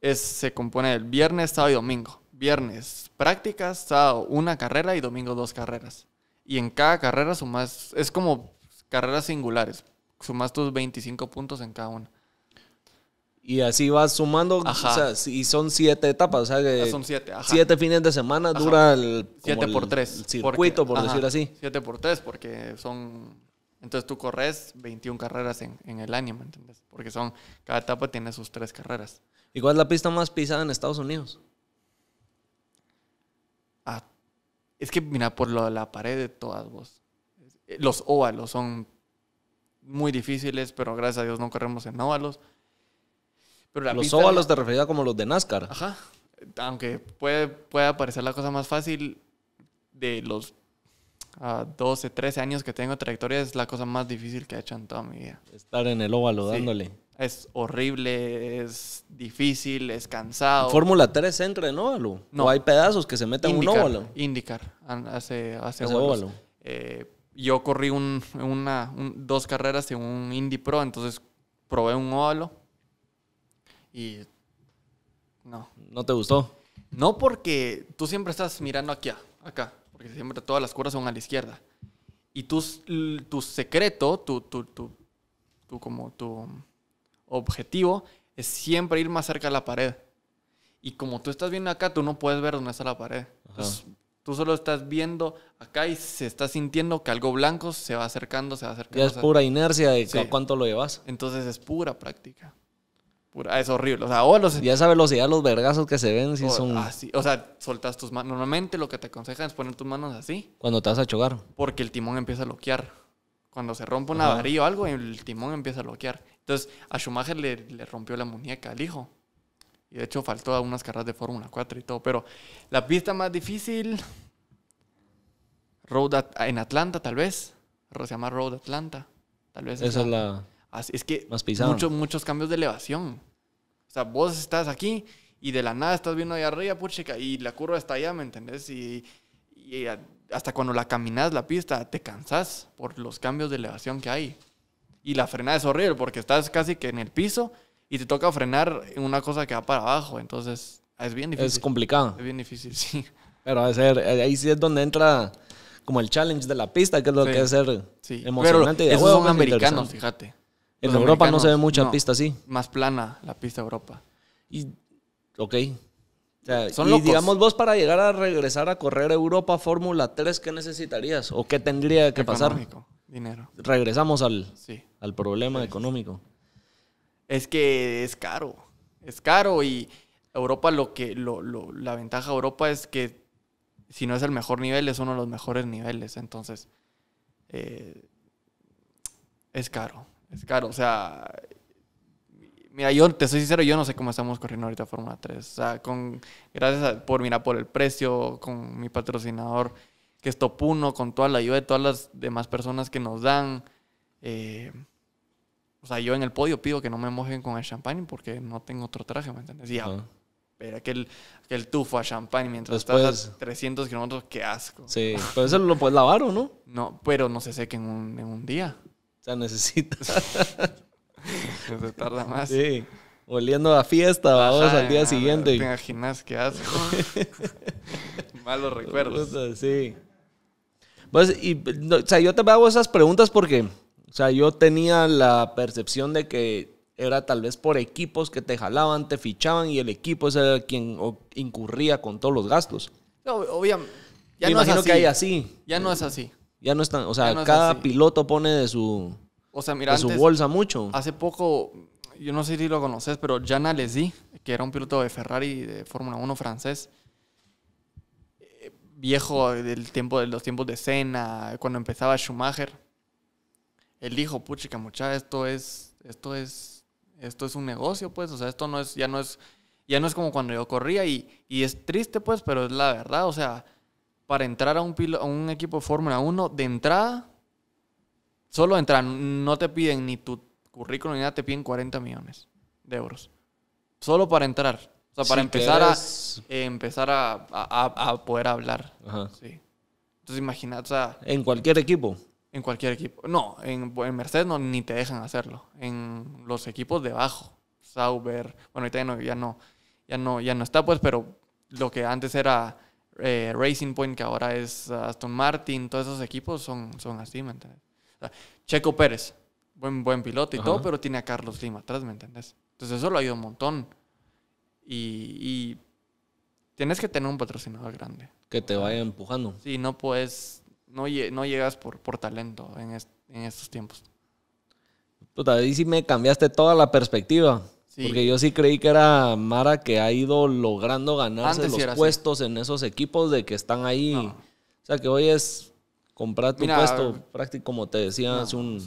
es, se compone del viernes, sábado y domingo. Viernes prácticas, sábado una carrera y domingo dos carreras. Y en cada carrera sumas, es como carreras singulares, sumas tus 25 puntos en cada una. Y así vas sumando, y son siete etapas, o sea ah, son siete, siete fines de semana dura el, siete por tres, circuito, por decirlo así. Siete por tres, porque son entonces tú corres 21 carreras en, el año, ¿me entiendes? Porque son, cada etapa tiene sus tres carreras. ¿Y cuál es la pista más pisada en Estados Unidos? Ah, es que, mira, por lo la pared de todas vos. Eh, los óvalos son muy difíciles, pero gracias a Dios no corremos en óvalos. Pero los óvalos te refería como los de NASCAR. Ajá. Aunque puede, puede parecer la cosa más fácil de los 12, ah, 13 años que tengo trayectoria es la cosa más difícil que he hecho en toda mi vida. Estar en el óvalo dándole es horrible, es difícil, es cansado. Fórmula 3 entra en óvalo. No. ¿O hay pedazos que se meten en un óvalo. Indicar, hace, hace, óvalo. Eh, yo corrí un, una, dos carreras en un Indy Pro, entonces probé un óvalo y no. ¿No te gustó? No porque tú siempre estás mirando aquí, acá, porque siempre todas las curvas son a la izquierda. Y tu, tu secreto, tu, tu, tu, tu como tu objetivo es siempre ir más cerca a la pared. Y como tú estás viendo acá, tú no puedes ver dónde está la pared. tú solo estás viendo acá y se está sintiendo que algo blanco se va acercando, se va acercando. Ya es pura inercia de cuánto lo llevas. Entonces es pura práctica. Pura, es horrible. O sea, Ya esa velocidad, los vergazos que se ven, si oh, son. Ah, o sea, soltas tus manos. Normalmente lo que te aconsejan es poner tus manos así. Cuando te vas a chocar. Porque el timón empieza a bloquear. Cuando se rompe un varilla o algo, el timón empieza a bloquear. Entonces, a Schumacher le, rompió la muñeca al hijo. Y de hecho faltó a unas carreras de Fórmula 4 y todo. Pero la pista más difícil, Road en Atlanta tal vez. Se llama Road Atlanta. Tal vez. Esa es la... es que más pisada. Muchos, cambios de elevación. O sea, vos estás aquí y de la nada estás viendo allá arriba, pucha, y la curva está allá, ¿me entendés? Y, y hasta cuando la caminas la pista, te cansás por los cambios de elevación que hay. Y la frenada es horrible porque estás casi que en el piso y te toca frenar una cosa que va para abajo. Entonces, es bien difícil. Es complicado. Es bien difícil, sí. Pero a ser, eh, ahí sí es donde entra como el challenge de la pista, que es lo que es ser sí. emocionante. Pero esos son americanos, fíjate. En Europa no se ve mucha pista así. Más plana la pista Europa. Y, ok. son y digamos vos para llegar a regresar a correr Europa Fórmula 3, ¿qué necesitarías? ¿O qué tendría que Económico. pasar? Dinero. Regresamos al, al problema económico. Es que es caro. Es caro y Europa lo que lo, la ventaja de Europa es que si no es el mejor nivel, es uno de los mejores niveles. Entonces, eh, es caro. Es caro. O sea, mira, yo te soy sincero, yo no sé cómo estamos corriendo ahorita Fórmula 3. O sea, con, gracias por, mira, por el precio, con mi patrocinador que es top uno con toda la ayuda de todas las demás personas que nos dan. Eh, o sea, yo en el podio pido que no me mojen con el champán porque no tengo otro traje, ¿me entiendes? Ya, pero aquel, tufo a champán mientras estás 300 kilómetros, qué asco. Sí, pero eso lo puedes lavar o no? No, pero no se seque en un, día. O sea, necesitas. se tarda más. Sí oliendo a fiesta, vamos al día siguiente. te gimnasio, qué asco. Malos recuerdos. Sí. Pues, y, o sea, yo te hago esas preguntas porque, o sea, yo tenía la percepción de que era tal vez por equipos que te jalaban, te fichaban y el equipo es el quien incurría con todos los gastos. No, obviamente. Ya no imagino es así. que hay así. Ya no es así. Ya no están, o sea, cada piloto pone de su, o sea, mira, bolsa mucho. Hace poco, yo no sé si lo conoces, pero Jana Alesi, que era un piloto de Ferrari de Fórmula 1 francés, viejo del tiempo de los tiempos de cena cuando empezaba Schumacher, él dijo, puchica mucha, esto es, esto es, esto es un negocio, pues, o sea, esto no es, ya no es, ya no es como cuando yo corría y, y es triste, pues, pero es la verdad, o sea, para entrar a un, a un equipo de Fórmula 1, de entrada, solo entrar, no te piden ni tu currículum ni nada, te piden 40 millones de euros. Solo para entrar para empezar, a, empezar a, a, poder hablar. Entonces imagínate, ¿En cualquier equipo? En cualquier equipo. No, en, en Mercedes no, ni te dejan hacerlo. En los equipos de abajo Sauber, bueno, ahorita ya no, ya no, ya no, ya no está, pues, pero lo que antes era eh, Racing Point, que ahora es Aston Martin, todos esos equipos son, son así, ¿me entiendes? Checo Pérez, buen, buen piloto y todo, pero tiene a Carlos Lima atrás, ¿me entiendes? Entonces eso lo ha ido un montón. Y, tienes que tener un patrocinador grande. Que te vaya empujando. Sí, no puedes, no, llegas por, por talento en, estos tiempos. Puta, sí me cambiaste toda la perspectiva. Porque yo sí creí que era Mara que ha ido logrando ganarse los puestos en esos equipos de que están ahí. O sea, que hoy es comprar tu puesto, prácticamente como te decía hace un,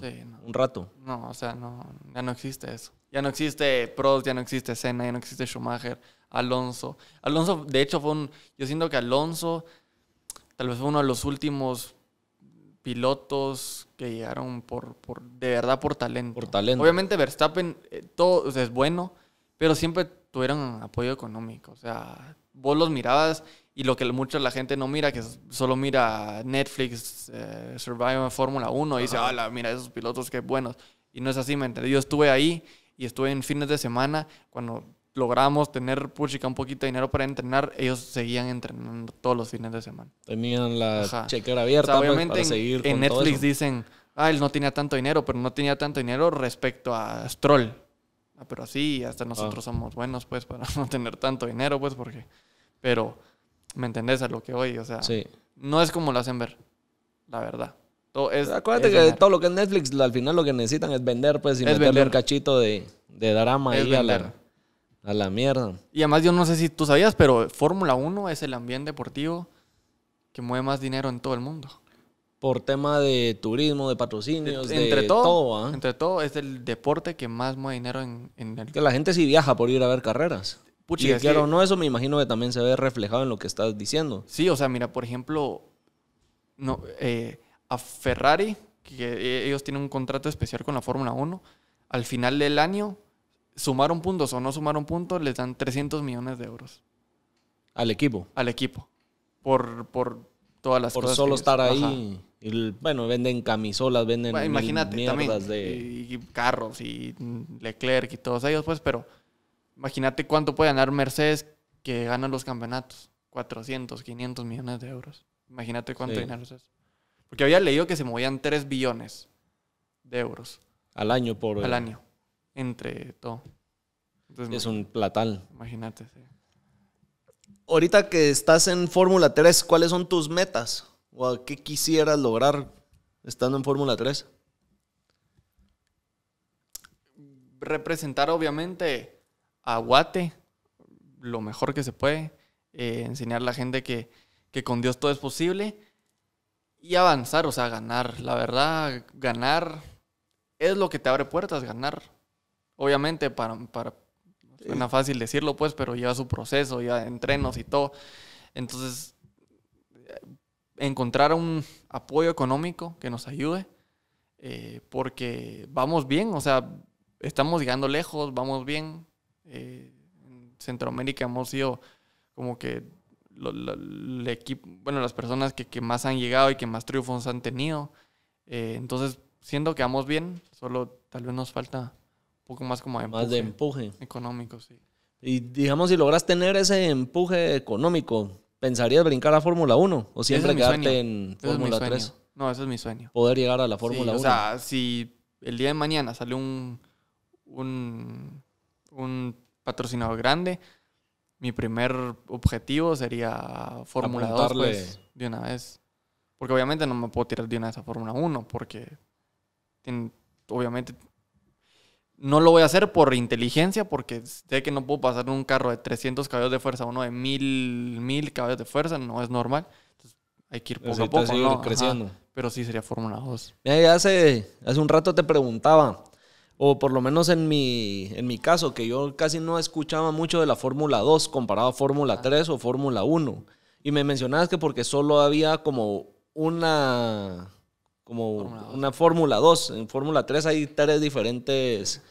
un rato. No, o sea, no, ya no existe eso. Ya no existe Prost, ya no existe Senna, ya no existe Schumacher, Alonso. Alonso, de hecho, fue un. Yo siento que Alonso, tal vez fue uno de los últimos pilotos que llegaron por, por de verdad por talento. Por talento. Obviamente Verstappen eh, todo es bueno, pero siempre tuvieron apoyo económico. O sea, vos los mirabas y lo que mucha la gente no mira, que solo mira Netflix, eh, Survivor Fórmula 1 y dice, ah, mira esos pilotos qué buenos. Y no es así, ¿me entiendes? Yo estuve ahí y estuve en fines de semana cuando logramos tener puchica un poquito de dinero para entrenar, ellos seguían entrenando todos los fines de semana. Tenían la chequera abierta pues, obviamente en, en Netflix dicen, ah, él no tenía tanto dinero, pero no tenía tanto dinero respecto a Stroll. Ah, pero así, hasta nosotros ah. somos buenos, pues, para no tener tanto dinero, pues, porque... Pero, ¿me entendés a lo que hoy? O sea, no es como lo hacen ver, la verdad. Acuérdate que todo lo que es Netflix, al final lo que necesitan es vender, pues, y meterle un cachito de, de drama ahí a la, mierda. Y además, yo no sé si tú sabías, pero Fórmula 1 es el ambiente deportivo que mueve más dinero en todo el mundo. Por tema de turismo, de patrocinios, de, entre todo. ¿ah? Entre todo, es el deporte que más mueve dinero en, el... Que la gente sí viaja por ir a ver carreras. Puchi, y claro, no, eso me imagino que también se ve reflejado en lo que estás diciendo. Sí, o sea, mira, por ejemplo, no, eh, Ferrari, que e, ellos tienen un contrato especial con la Fórmula 1, al final del año, sumaron puntos o no sumaron puntos, les dan 300 millones de euros. ¿Al equipo? Al equipo. Por, por todas las cosas. Por solo estar ahí. Y, bueno, venden camisolas, venden mierdas de... Y, carros y Leclerc y todos ellos, pues, pero imagínate cuánto puede ganar Mercedes que gana los campeonatos. 400, 500 millones de euros. Imagínate cuánto dinero es eso. Porque había leído que se movían 3 billones de euros. Al año por... Al eh, año. Entre todo. es un platal. Imagínate, Ahorita que estás en Fórmula 3, ¿cuáles son tus metas? ¿O qué quisieras lograr estando en Fórmula 3? Representar, obviamente, a Guate lo mejor que se puede. Eh, enseñar a la gente que, que con Dios todo es posible y avanzar, o sea, ganar. La verdad, ganar es lo que te abre puertas, ganar. Obviamente, para, para suena fácil decirlo, pues, pero lleva su proceso, ya entrenos y todo. Entonces, eh, encontrar un apoyo económico que nos ayude, eh, porque vamos bien, o sea, estamos llegando lejos, vamos bien. Eh, en Centroamérica hemos sido como que el equipo, bueno, las personas que, que, más han llegado y que más triunfos han tenido. Eh, entonces, siendo que vamos bien, solo tal vez nos falta un poco más como de empuje. Más de empuje. Económico, sí. Y digamos, si logras tener ese empuje económico, ¿pensarías brincar a Fórmula 1 o siempre quedarte en Fórmula 3? No, ese es mi sueño. Poder llegar a la Fórmula 1. O sea, si el día de mañana sale un, un, un patrocinador grande, mi primer objetivo sería Fórmula 2 pues, de una vez. Porque obviamente no me puedo tirar de una vez a Fórmula 1 porque obviamente no lo voy a hacer por inteligencia porque sé que no puedo pasar un carro de 300 caballos de fuerza a uno de 1000, 1000 caballos de fuerza, no es normal. hay que ir poco a poco, ¿no? creciendo. Pero sí sería Fórmula 2. hace, hace un rato te preguntaba o por lo menos en mi, en mi caso, que yo casi no escuchaba mucho de la Fórmula 2 comparado a Fórmula 3 ah. o Fórmula 1. Y me mencionabas que porque solo había como una como una Fórmula 2. En Fórmula 3 hay tres diferentes,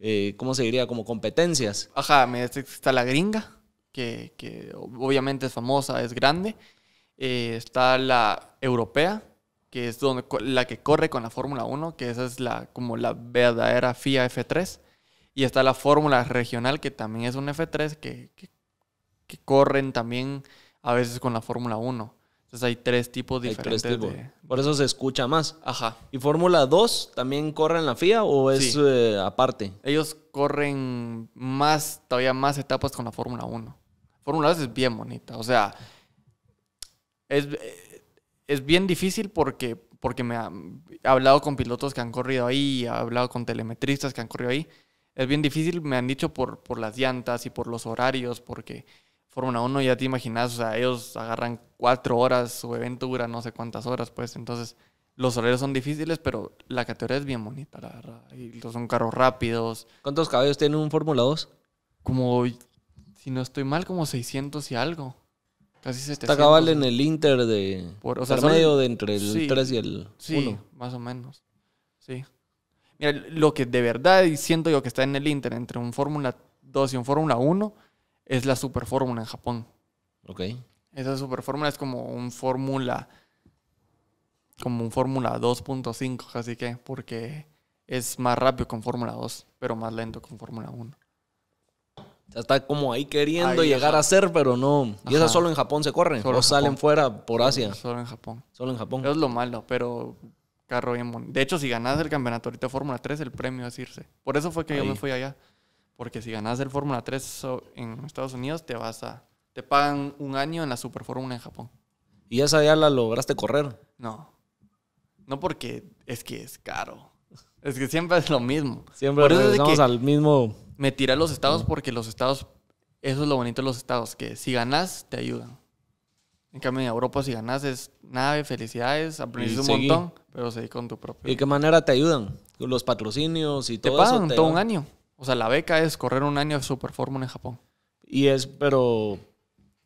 eh, ¿cómo se diría? Como competencias. Ajá, está la gringa, que, obviamente es famosa, es grande. Eh, está la europea, que es donde, la que corre con la Fórmula 1, que esa es la, como la verdadera FIA F3. Y está la Fórmula Regional, que también es un F3, que, que, corren también a veces con la Fórmula 1. Entonces hay tres tipos diferentes. Por eso se escucha más. Ajá. ¿Y Fórmula 2 también corren la FIA o es eh, aparte? Ellos corren más, todavía más etapas con la Fórmula 1. Fórmula 2 es bien bonita. O sea, es, es bien difícil porque, porque me he hablado con pilotos que han corrido ahí, he hablado con telemetristas que han corrido ahí. Es bien difícil, me han dicho, por, por las llantas y por los horarios, porque Fórmula 1 ya te imaginas, o sea, ellos agarran cuatro horas, su aventura, no sé cuántas horas, pues entonces los horarios son difíciles, pero la categoría es bien bonita, la verdad. son carros rápidos. ¿Cuántos caballos tiene un Fórmula 2? Como, si no estoy mal, como 600 y algo. Casi Está cabal en el Inter de. o sea, medio de entre el 3 y el sí, más o menos. Sí. Mira, lo que de verdad siento yo que está en el Inter entre un Fórmula 2 y un Fórmula 1 es la Super Fórmula en Japón. Ok. Esa Super Fórmula es como un Fórmula. Como un Fórmula 2.5, casi que. Porque es más rápido con Fórmula 2, pero más lento con Fórmula 1. O está como ahí queriendo llegar a ser, pero no. Y esa solo en Japón se corren. Solo o salen fuera por Asia. Solo en Japón. Solo en Japón. Eso es lo malo, pero carro bien bonito. De hecho, si ganas el campeonato ahorita de Fórmula 3, el premio es irse. Por eso fue que yo me fui allá. Porque si ganas el Fórmula 3 en Estados Unidos, te vas a. Te pagan un año en la Super Fórmula en Japón. ¿Y esa ya la lograste correr? No. No porque es que es caro. Es que siempre es lo mismo. Siempre Por al mismo me tiré a los estados porque los estados, eso es lo bonito de los estados, que si ganas te ayudan. En cambio, en Europa, si ganas, es nada de felicidades, aprendiste un montón, pero seguí con tu propio. ¿Y qué manera te ayudan? ¿Los patrocinios y todo te pagan todo un año. O sea, la beca es correr un año de Super Fórmula en Japón. Y es, pero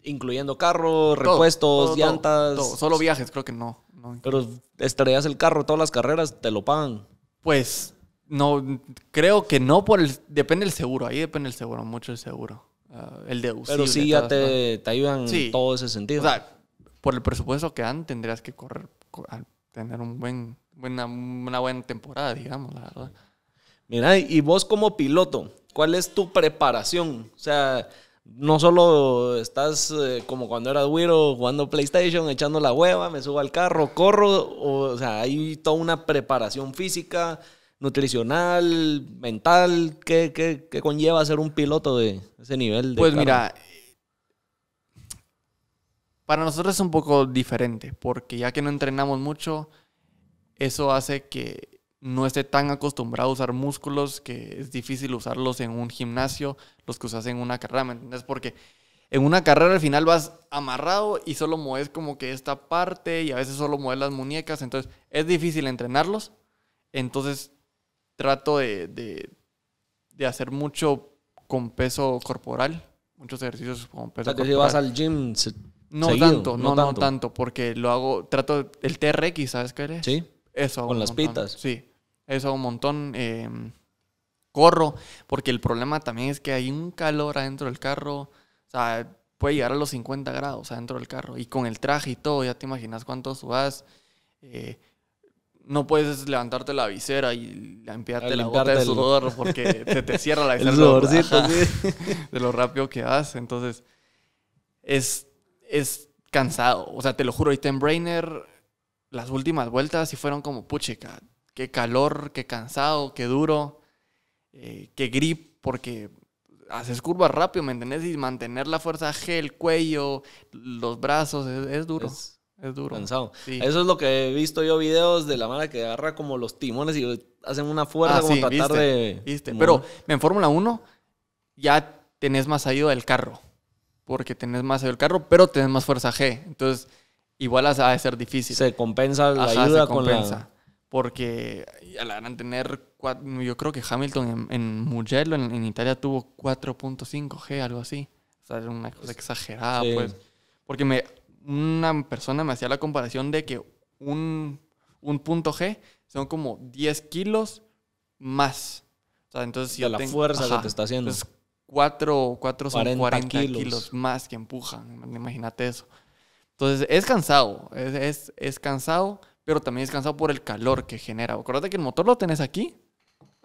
incluyendo carros, repuestos, llantas. Solo viajes, creo que no. Pero estrellas el carro, todas las carreras te lo pagan. Pues no, creo que no por el... Depende del seguro, ahí depende el seguro, mucho el seguro. El ah, el deducible. Pero sí ya te, te, ayudan en todo ese sentido. por el presupuesto que dan tendrías que correr al tener un buen, buena, una buena temporada, digamos, la verdad. Mira, y vos como piloto, ¿cuál es tu preparación? O sea, no solo estás eh, como cuando eras güero jugando PlayStation, echando la hueva, me subo al carro, corro, o, o sea, hay toda una preparación física, nutricional, mental, ¿qué, conlleva ser un piloto de ese nivel? pues mira, para nosotros es un poco diferente, porque ya que no entrenamos mucho, eso hace que no esté tan acostumbrado a usar músculos que es difícil usarlos en un gimnasio, los que usas en una carrera, ¿me entiendes? Porque en una carrera al final vas amarrado y solo mueves como que esta parte y a veces solo mueves las muñecas, entonces es difícil entrenarlos. Entonces trato de, hacer mucho con peso corporal, muchos ejercicios con peso corporal. vas al gym no tanto, no, no, tanto. porque lo hago, trato el TRX, ¿sabes qué eres? Sí. Eso. Con las pitas. Sí. Eso un montón. Em, corro, porque el problema también es que hay un calor adentro del carro. O sea, puede llegar a los 50 grados adentro del carro. Y con el traje y todo, ya te imaginas cuánto subas. Eh, no puedes levantarte la visera y limpiarte la gota de sudor porque te cierra la visera. sudorcito, De lo rápido que vas. Entonces, es, es cansado. O sea, te lo juro, y en Brainer, las últimas vueltas sí fueron como, puchica, qué calor, qué cansado, qué duro, eh, qué grip, porque haces curvas rápido, ¿me entendés? Y mantener la fuerza G, el cuello, los brazos, es, duro. Es duro. Cansado. Eso es lo que he visto yo videos de la mala que agarra como los timones y hacen una fuerza ah, tratar de. Pero en Fórmula 1 ya tenés más ayuda del carro. Porque tenés más ayuda del carro, pero tenés más fuerza G. Entonces, igual ha de ser difícil. Se compensa la ayuda con la. Porque al tener. yo creo que Hamilton en, Mugello, en, Italia, tuvo 4.5G, algo así. O sea, era una cosa exagerada, pues. Porque me una persona me hacía la comparación de que un, un punto G son como 10 kilos más. O sea, entonces de la fuerza que te está haciendo. Es 4, 4 kilos. más que empujan. Imagínate eso. Entonces, es cansado. Es, es, cansado, pero también es cansado por el calor que genera. Acuérdate que el motor lo tenés aquí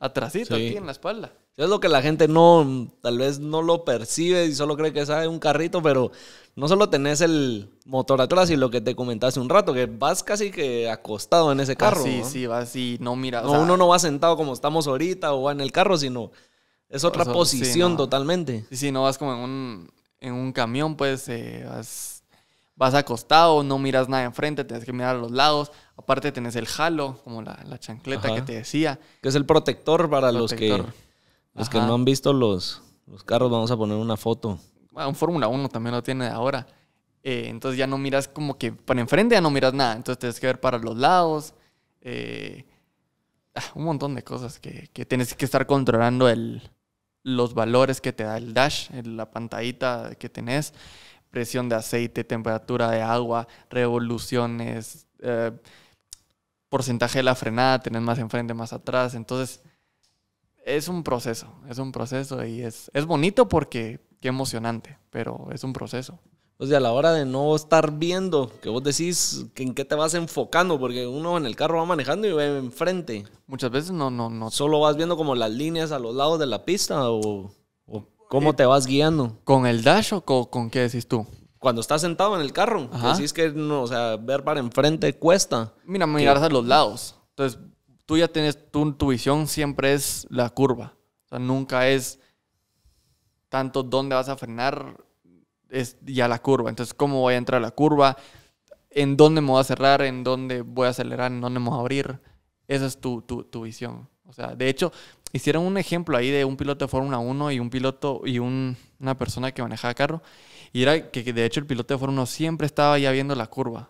atrasito, aquí en la espalda. Es lo que la gente no, tal vez no lo percibe y solo cree que es un carrito, pero no solo tenés el motor atrás y lo que te comentaste un rato, que vas casi que acostado en ese carro. sí, sí, vas y no mira. o uno no va sentado como estamos ahorita o va en el carro, sino es otra posición totalmente. Sí, sí, no vas como en un, en un camión, pues eh, vas vas acostado, no miras nada enfrente, tienes que mirar a los lados. Aparte tenés el jalo como la, chancleta que te decía. Que es el protector para los que los que no han visto los, los carros. Vamos a poner una foto. Bueno, ah, un Fórmula 1 también lo tiene ahora. Eh, entonces ya no miras como que para enfrente ya no miras nada. Entonces tienes que ver para los lados. Eh, ah, un montón de cosas que, que tienes que estar controlando el, los valores que te da el dash, la pantallita que tenés presión de aceite, temperatura de agua, revoluciones, eh, porcentaje de la frenada, tener más enfrente, más atrás. Entonces, es un proceso, es un proceso y es, es bonito porque qué emocionante, pero es un proceso. O sea, a la hora de no estar viendo, que vos decís en qué te vas enfocando, porque uno en el carro va manejando y ve enfrente. Muchas veces no, no, no. Solo vas viendo como las líneas a los lados de la pista o ¿Cómo eh, te vas guiando? ¿Con el dash o con, qué decís tú? Cuando estás sentado en el carro, decís que no, o sea, ver para enfrente cuesta. Mira, mirar hacia los lados. Entonces, tú ya tienes, tu, tu visión siempre es la curva. O sea, nunca es tanto dónde vas a frenar, es ya la curva. Entonces, ¿cómo voy a entrar a la curva? ¿En dónde me voy a cerrar? ¿En dónde voy a acelerar? ¿En dónde me voy a abrir? Esa es tu, tu, tu visión. O sea, de hecho, hicieron un ejemplo ahí de un piloto de Fórmula 1 y un piloto y una persona que manejaba carro. Y era que, de hecho el piloto de Fórmula 1 siempre estaba ya viendo la curva.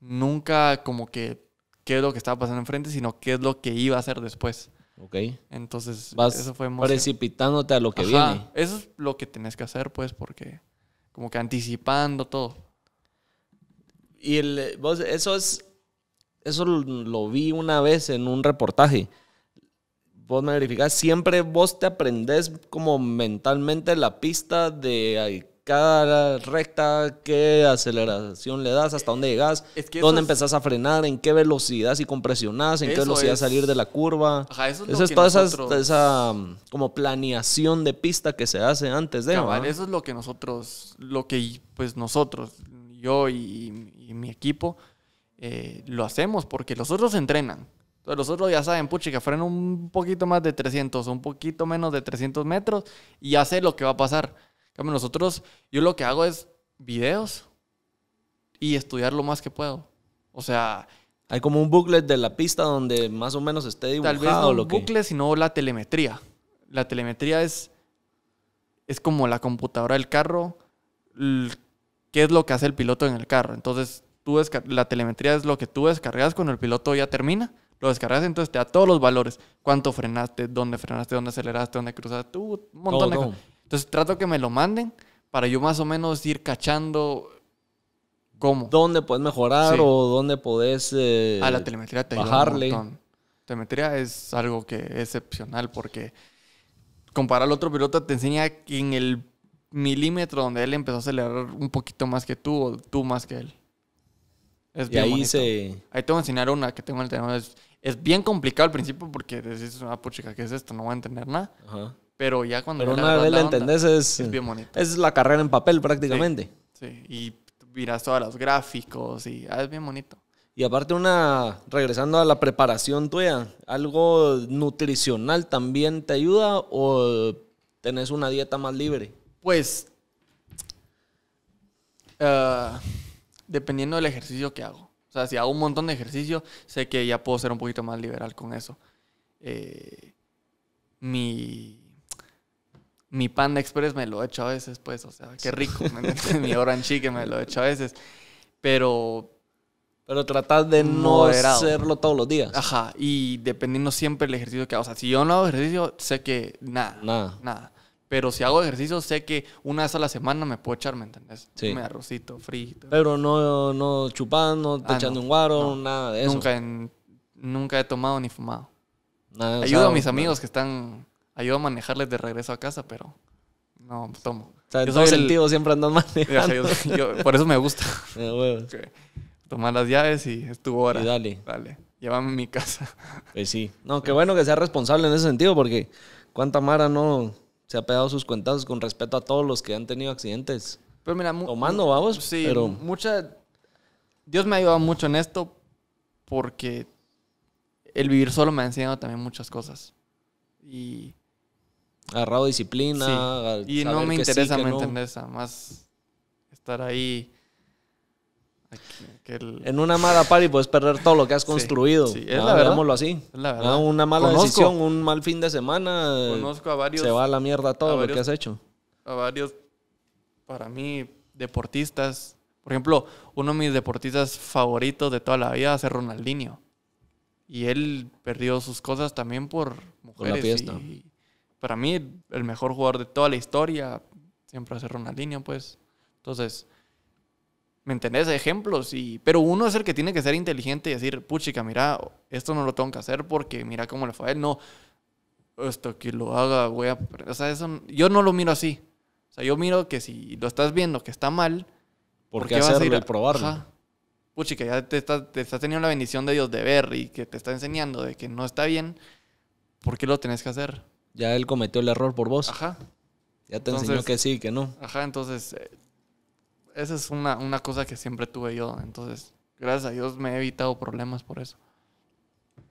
Nunca como que qué es lo que estaba pasando enfrente, sino qué es lo que iba a hacer después. Ok. Entonces, Vas eso fue precipitándote a lo que viene. Eso es lo que tenés que hacer, pues, porque como que anticipando todo. Y el, eso es, eso lo vi una vez en un reportaje vos me verificás, siempre vos te aprendes como mentalmente la pista de cada recta, qué aceleración le das, hasta dónde llegas, dónde empezás a frenar, en qué velocidad, si compresionás, en qué velocidad salir de la curva. Ajá, eso es, toda esa, como planeación de pista que se hace antes de... eso es lo que nosotros, lo que pues nosotros, yo y, mi equipo, eh, lo hacemos porque los otros entrenan. Entonces los otros ya saben, que freno un poquito más de 300 un poquito menos de 300 metros y ya sé lo que va a pasar. nosotros, yo lo que hago es videos y estudiar lo más que puedo. O sea... Hay como un booklet de la pista donde más o menos esté dibujado. Tal vez no un booklet, sino la telemetría. La telemetría es, es como la computadora del carro, qué es lo que hace el piloto en el carro. Entonces, tú la telemetría es lo que tú descargas cuando el piloto ya termina lo descargas, entonces te da todos los valores. Cuánto frenaste, dónde frenaste, dónde aceleraste, dónde cruzaste, uh, un montón de cosas. Entonces trato que me lo manden para yo más o menos ir cachando cómo. ¿Dónde puedes mejorar o dónde podés eh, A ah, la telemetría te bajarle. Telemetría es algo que es excepcional porque comparar al otro piloto te enseña que en el milímetro donde él empezó a acelerar un poquito más que tú o tú más que él. Es bien ahí bonito. se... Ahí enseñar una que tengo en el teléfono. Es bien complicado al principio porque decís, ah, chica ¿qué es esto? No voy a entender nada. Pero ya cuando... una vez la entendés es... Es bien bonito. Es la carrera en papel prácticamente. Sí, y miras todos los gráficos y ah, es bien bonito. Y aparte una, regresando a la preparación tuya, ¿algo nutricional también te ayuda o tenés una dieta más libre? Pues, eh, dependiendo del ejercicio que hago. O sea, si hago un montón de ejercicio, sé que ya puedo ser un poquito más liberal con eso. Eh, mi, mi Panda Express me lo he hecho a veces, pues, o sea, qué rico. mi Orange Chicken me lo he hecho a veces. Pero pero tratar de no hacerlo todos los días. Ajá, y dependiendo siempre del ejercicio que hago. O sea, si yo no hago ejercicio, sé que nada. Nada. Nada. Pero si hago ejercicio, sé que una vez a la semana me puedo echar, ¿me entendés? Sí. Me arrocito, frito. Pero no, no chupando, ah, echando un guaro, nada de eso. Nunca, he tomado ni fumado. Nada, ayudo a mis amigos que están. Ayudo a manejarles de regreso a casa, pero no pues, tomo. en todo sentido siempre andan manejando. por eso me gusta. Tomar las llaves y estuvo tu hora. Y dale. Dale. Llévame a mi casa. Pues sí. No, qué bueno que sea responsable en ese sentido, porque cuánta mara no se ha pegado sus cuentazos con respeto a todos los que han tenido accidentes. Pero mira, tomando, vamos. Sí, mucha. Dios me ha ayudado mucho en esto porque el vivir solo me ha enseñado también muchas cosas. Y. Agarrado disciplina. Y no me interesa, me interesa más estar ahí que En una mala party puedes perder todo lo que has construido. Sí, es ah, la verdad. así. Es la verdad. Ah, una mala noción decisión, un mal fin de semana. varios. Se va a la mierda todo lo que has hecho. A varios, para mí, deportistas. Por ejemplo, uno de mis deportistas favoritos de toda la vida es Ronaldinho. Y él perdió sus cosas también por mujeres. la fiesta. para mí, el mejor jugador de toda la historia siempre va a Ronaldinho, pues. Entonces ¿Me entendés? Ejemplos. Y, pero uno es el que tiene que ser inteligente y decir, puchica, mira, esto no lo tengo que hacer porque mira cómo le fue a él. No, esto que lo haga, voy O sea, eso, yo no lo miro así. O sea, yo miro que si lo estás viendo que está mal... ¿Por, qué, hacerlo y probarlo? Ajá, puchica, ya te estás teniendo la bendición de Dios de ver y que te está enseñando de que no está bien. ¿Por qué lo tenés que hacer? Ya él cometió el error por vos. Ajá. Ya te enseñó que sí, que no. Ajá, entonces... Eh, esa es una, cosa que siempre tuve yo. Entonces, gracias a Dios me he evitado problemas por eso.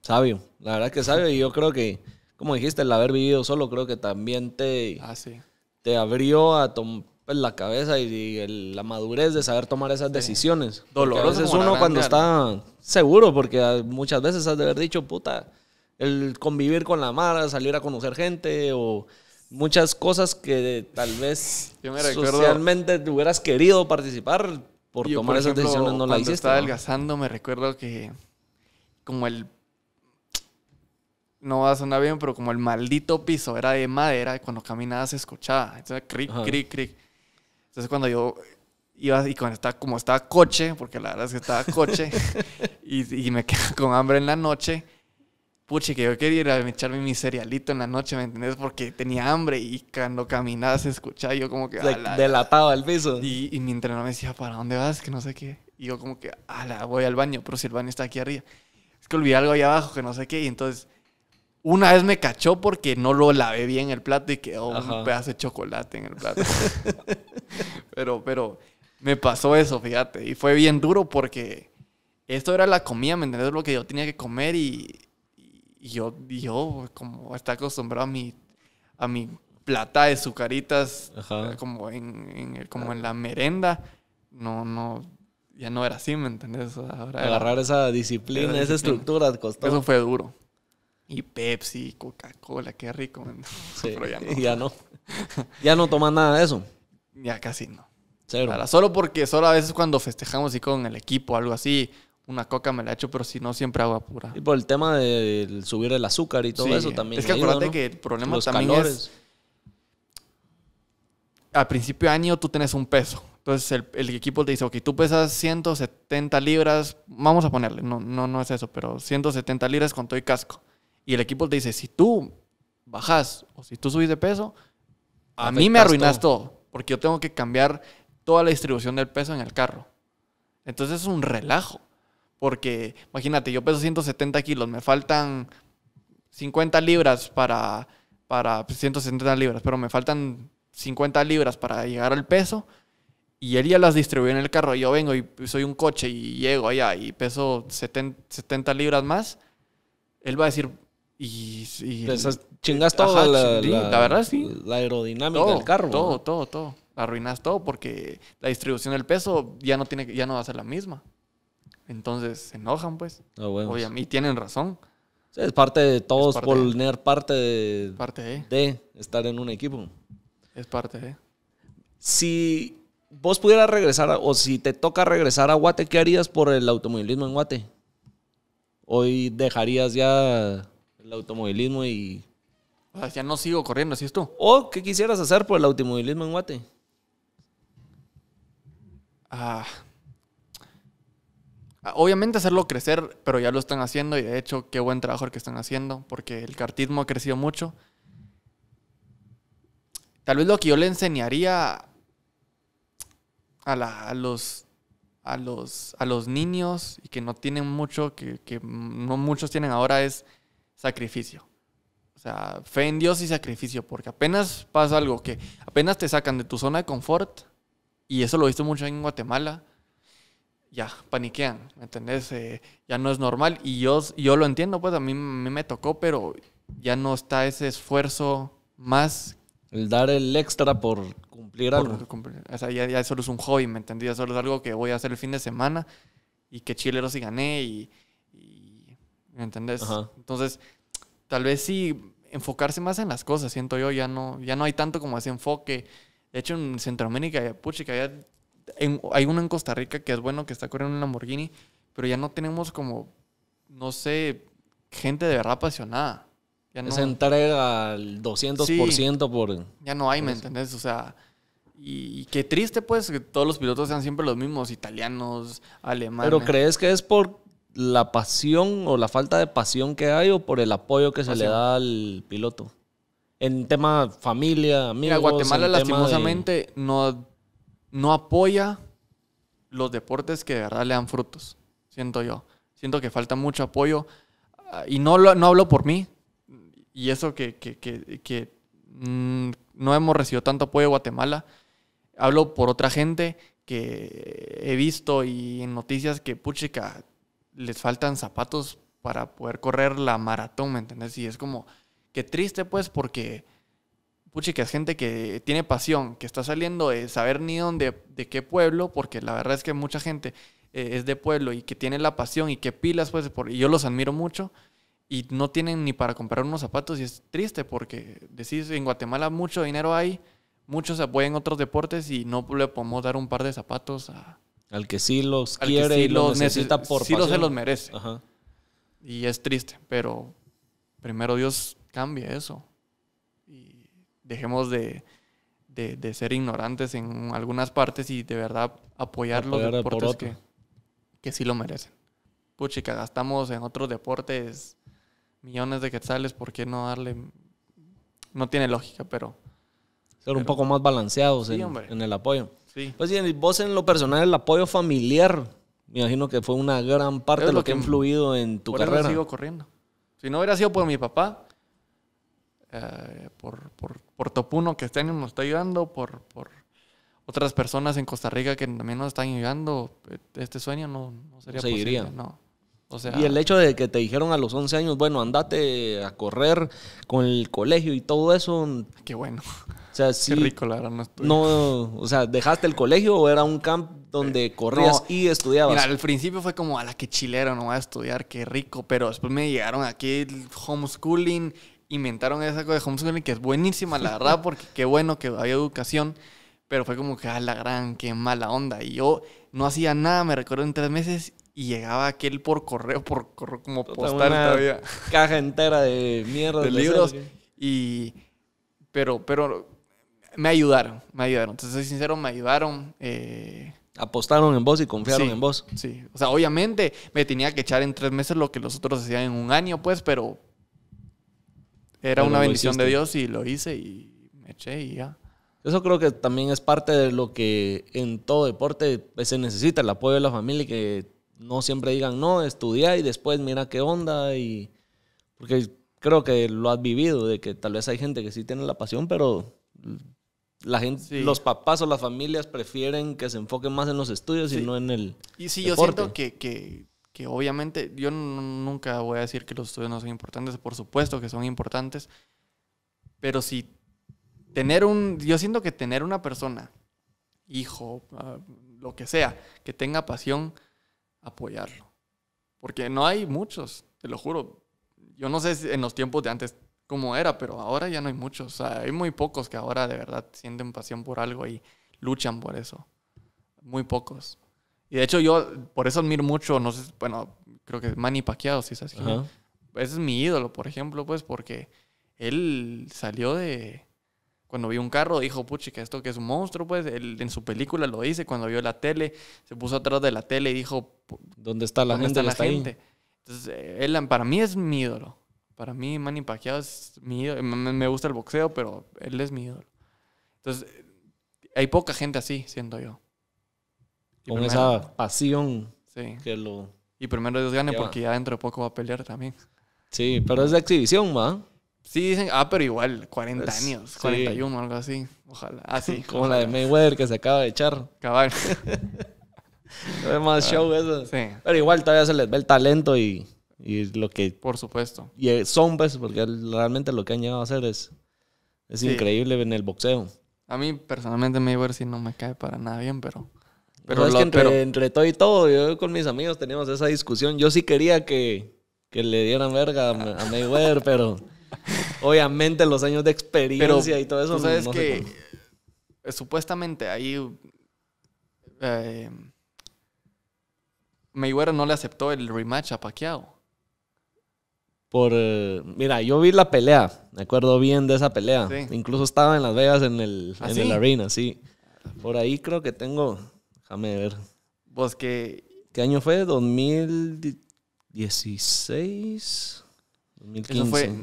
Sabio, la verdad que sabio. Y yo creo que, como dijiste, el haber vivido solo, creo que también te, ah, te abrió a pues, la cabeza y, la madurez de saber tomar esas decisiones. Doloroso. es uno cuando está seguro, porque muchas veces has de haber dicho, puta, el convivir con la mara, salir a conocer gente o muchas cosas que tal vez socialmente hubieras querido participar por tomar esas decisiones no las hiciste. estaba adelgazando me recuerdo que como el no va a sonar bien, pero como el maldito piso era de madera, y cuando caminaba se escuchaba. Entonces, cric, cric, cric. Entonces, cuando yo iba y cuando estaba, como estaba coche, porque la verdad es que estaba coche, y, y me quedaba con hambre en la noche, puche, que yo quería ir a echarme mi cerealito en la noche, ¿me entendés? Porque tenía hambre y cuando caminaba se escuchaba yo como que... Delataba el piso. Y, mi entrenador me decía, ¿para dónde vas? Que no sé qué. Y yo como que, la voy al baño, pero si el baño está aquí arriba. Es que olvidé algo ahí abajo, que no sé qué. Y entonces, una vez me cachó porque no lo lavé bien el plato y quedó un pedazo de chocolate en el plato. pero, pero, me pasó eso, fíjate. Y fue bien duro porque... Esto era la comida, ¿me entendés? Lo que yo tenía que comer y, y yo, yo como está acostumbrado a mi, a mi plata de sucaritas, eh, como, en, como en ah. la merenda, no, no, ya no era así, ¿me entendés? Agarrar esa disciplina, esa estructura costó. Eso fue duro. Y Pepsi, Coca-Cola, qué rico. Pero ya no. Ya no. ya tomas nada de eso. Ya casi no. solo porque, solo a veces cuando festejamos y con el equipo, o algo así, una coca me la hecho, pero si no, siempre agua pura. Y por el tema del subir el azúcar y todo eso también. Es que acuérdate que el problema también es. Al principio de año tú tienes un peso. Entonces el, equipo te dice, ok, tú pesas 170 libras, vamos a ponerle, no, no, no es eso, pero 170 libras con todo y casco. Y el equipo te dice, si tú bajas o si tú subís de peso, a mí me arruinas todo, porque yo tengo que cambiar toda la distribución del peso en el carro. Entonces es un relajo. Porque, imagínate, yo peso 170 kilos, me faltan 50 libras para, para 170 pues, libras, pero me faltan 50 libras para llegar al peso. Y él ya las distribuyó en el carro. Y Yo vengo y soy un coche y llego allá y peso 70, libras más. Él va a decir, y, chingas toda la, aerodinámica del carro todo todo todo arruinas todo porque la distribución del peso ya no tiene ya no va a ser la misma entonces se enojan, pues. Oh, bueno. mí y tienen razón. es parte de todos poner parte, de, parte de. estar en un equipo. Es parte de. Si vos pudieras regresar, o si te toca regresar a Guate, ¿qué harías por el automovilismo en Guate? Hoy dejarías ya el automovilismo y... ya no sigo corriendo, así es tú. ¿O qué quisieras hacer por el automovilismo en Guate? Ah, Ah, obviamente hacerlo crecer, pero ya lo están haciendo y de hecho qué buen trabajo el que están haciendo porque el cartismo ha crecido mucho. Tal vez lo que yo le enseñaría a, los, niños y que no tienen mucho, que, que no muchos tienen ahora es sacrificio. O sea, fe en Dios y sacrificio, porque apenas pasa algo que apenas te sacan de tu zona de confort, y eso lo he visto mucho en Guatemala, ya paniquean, ¿me entendés? Eh, ya no es normal y yo, yo lo entiendo, pues a mí, me tocó, pero ya no está ese esfuerzo más. El dar el extra por cumplir algo. O sea, ya, ya, solo es un hobby, ¿me entendés? Ya solo es algo que voy a hacer el fin de semana y que chilero sí gané y, ¿me entendés? Entonces, tal vez sí enfocarse más en las cosas, siento yo, ya no, ya no hay tanto como ese enfoque. De hecho, en Centroamérica, pucha, había hay uno en Costa Rica que es bueno, que está corriendo un Lamborghini, pero ya no tenemos como, no sé, gente de verdad apasionada. Ya no, entrega al 200% por... Ya no hay, ¿me entendés? O sea, y, qué triste pues que todos los pilotos sean siempre los mismos, italianos, alemanes. Pero ¿crees que es por la pasión o la falta de pasión que hay o por el apoyo que se le da al piloto? En tema familia, amigos... Mira, Guatemala lastimosamente no no apoya los deportes que de verdad le dan frutos, siento yo. Siento que falta mucho apoyo ah, y no, no hablo por mí y eso que, que, que, mm, no hemos recibido tanto apoyo de Guatemala, hablo por otra gente que he visto y en noticias que, puchica, les faltan zapatos para poder correr la maratón, ¿me entendés? Y es como, qué triste pues porque que es gente que tiene pasión, que está saliendo de saber ni dónde, de qué pueblo, porque la verdad es que mucha gente eh, es de pueblo y que tiene la pasión y que pilas, pues, y yo los admiro mucho y no tienen ni para comprar unos zapatos y es triste porque decís, en Guatemala mucho dinero hay, muchos apoyan otros deportes y no le podemos dar un par de zapatos Al que sí los quiere y los necesita por Sí los se los merece. Y es triste, pero primero Dios cambie eso dejemos de, de, de, ser ignorantes en algunas partes y de verdad apoyar, los deportes que, que sí lo merecen. Puchica, gastamos en otros deportes millones de quetzales, ¿por qué no darle? No tiene lógica, pero... Ser un poco más balanceados en, el apoyo. Pues sí, vos en lo personal, el apoyo familiar, me imagino que fue una gran parte de lo, que, ha influido en tu carrera. sigo corriendo. Si no hubiera sido por mi papá, eh, por, por, por, Topuno, que este año nos está ayudando, por, por otras personas en Costa Rica que también nos están ayudando. Eh, este sueño no, no sería posible. No. O sea, y el hecho de que te dijeron a los 11 años, bueno, andate a correr con el colegio y todo eso. Qué bueno. O sea, sí. Qué rico, la verdad, no o sea, ¿dejaste el colegio o era un camp donde eh, corrías y estudiabas? al principio fue como, a la que chilero, no voy a estudiar, qué rico. Pero después me llegaron aquí el homeschooling inventaron esa cosa de homeschooling que es buenísima, la verdad, porque qué bueno que había educación, pero fue como que, ah la gran, qué mala onda. Y yo no hacía nada, me recuerdo en tres meses y llegaba aquel por correo, por como postal Caja entera de mierda. De, libros. y. Pero, pero me ayudaron, me ayudaron. Entonces, soy sincero, me ayudaron. Eh, Apostaron en vos y confiaron en vos. Sí, o sea, obviamente me tenía que echar en tres meses lo que los otros hacían en un año, pues, pero, era una bendición de Dios y lo hice y me eché y ya. Eso creo que también es parte de lo que en todo deporte pues, se necesita, el apoyo de la familia y que no siempre digan, no, estudia y después mira qué onda y... Porque creo que lo has vivido, de que tal vez hay gente que sí tiene la pasión, pero la gente, los papás o las familias prefieren que se enfoquen más en los estudios y no en el. Y sí, deporte. yo siento que, que, que obviamente yo nunca voy a decir que los estudios no son importantes, por supuesto que son importantes, pero si tener un, yo siento que tener una persona, hijo, ah, lo que sea, que tenga pasión, apoyarlo. Porque no hay muchos, te lo juro. Yo no sé en los tiempos de antes cómo era, pero ahora ya no hay muchos. hay muy pocos que ahora de verdad sienten pasión por algo y luchan por eso. Muy pocos. Y de hecho yo por eso admiro mucho, no sé, bueno, creo que Manny Pacquiao, si sabes Ese es mi ídolo, por ejemplo, pues porque él salió de cuando vio un carro dijo, que esto que es un monstruo, pues él, en su película lo dice, cuando vio la tele, se puso atrás de la tele y dijo, ¿dónde está la gente? la Entonces, él para mí es mi ídolo. Para mí Manny Pacquiao es mi ídolo. Me gusta el boxeo, pero él es mi ídolo. Entonces, hay poca gente así, siento yo con esa pasión que lo. Y primero Dios gane, porque ya dentro de poco va a pelear también. Sí, pero es de exhibición, ¿verdad? Sí, dicen, ah, pero igual, 40 años, 41, algo así. Ojalá. Así. Ah, Como la de Mayweather que se acaba de echar. Cabal. no es más show eso. Sí. Pero igual todavía se les ve el talento y, lo que. Por supuesto. Y son, pues, porque realmente lo que han llegado a hacer es, es increíble en el boxeo. A mí, personalmente, Mayweather sí no me cae para nada bien, pero pero, es que entre, todo y todo, yo con mis amigos teníamos esa discusión. Yo sí quería que, le dieran verga ah. a, Mayweather, pero obviamente los años de experiencia y todo eso. sabes es que eh, supuestamente ahí eh, Mayweather no le aceptó el rematch a Pacquiao. Por, eh, mira, yo vi la pelea, me acuerdo bien de esa pelea. Incluso estaba en Las Vegas en el, ¿Ah, el arena, sí. Por ahí creo que tengo Déjame ver. Pues que. ¿Qué año fue? ¿2016? 2015. Eso fue.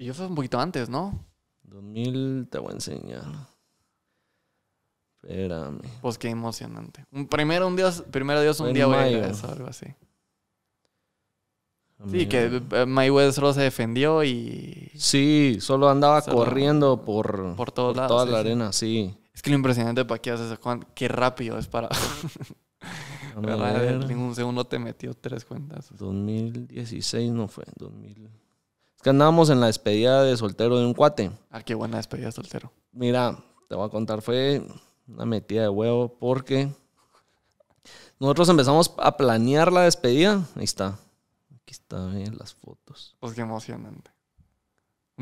Yo fue un poquito antes, ¿no? 2000, te voy a enseñar. Espérame. Pues qué emocionante. Un primero un Dios, primero Dios un día voy a algo así. Sí, que eh, Mayweather solo se defendió y... Sí, solo andaba corriendo por, por, todos toda la arena, sí. Es que lo impresionante de Paquiao es Juan, qué rápido es para. en segundo te metió tres cuentas. 2016 no fue, 2000. Es que andábamos en la despedida de soltero de un cuate. Ah, qué buena despedida de soltero. Mira, te voy a contar, fue una metida de huevo porque nosotros empezamos a planear la despedida. Ahí está. Aquí están las fotos. Pues qué emocionante.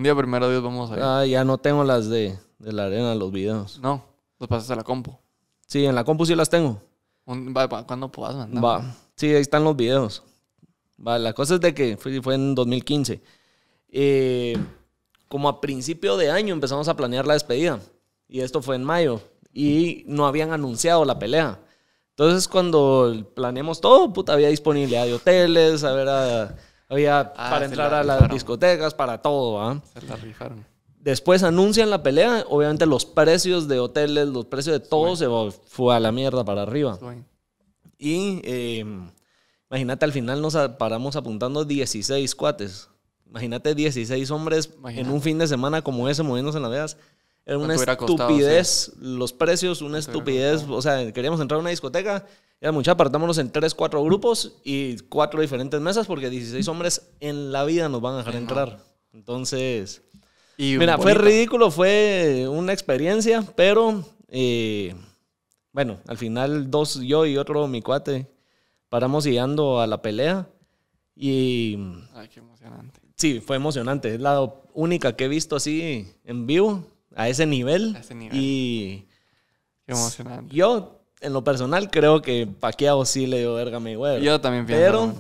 Un día primero Dios vamos a ir. Ah, ya no tengo las de, de la arena, los videos. No, los pasas a la compu. Sí, en la compu sí las tengo. cuando va, ¿Cuándo puedas mandar? Va. Sí, ahí están los videos. Va, la cosa es de que fue, en 2015. Eh, como a principio de año empezamos a planear la despedida. Y esto fue en mayo. Y no habían anunciado la pelea. Entonces, cuando planeamos todo, puta, había disponibilidad de hoteles, a ver, a había ah, para entrar a las discotecas, para todo, ¿ah? Se la Después anuncian la pelea, obviamente los precios de hoteles, los precios de todo se fue a la mierda para arriba. Y em, imagínate, al final nos paramos apuntando 16 cuates. Imagínate 16 hombres en un fin de semana como ese moviéndose en la Vegas. Era una estupidez los precios, una estupidez. O sea, queríamos entrar a una discoteca. Era mucha, apartámonos en tres, cuatro grupos y cuatro diferentes mesas porque 16 hombres en la vida nos van a dejar entrar. Entonces, y mira, fue ridículo, fue una experiencia, pero eh, bueno, al final dos, yo y otro, mi cuate, paramos llegando a la pelea y... Ay, qué emocionante. Sí, fue emocionante. Es la única que he visto así en vivo a ese nivel. Y. Qué emocionante. Yo, en lo personal, creo que paqueado sí le dio verga a mi Yo también pienso. Pero,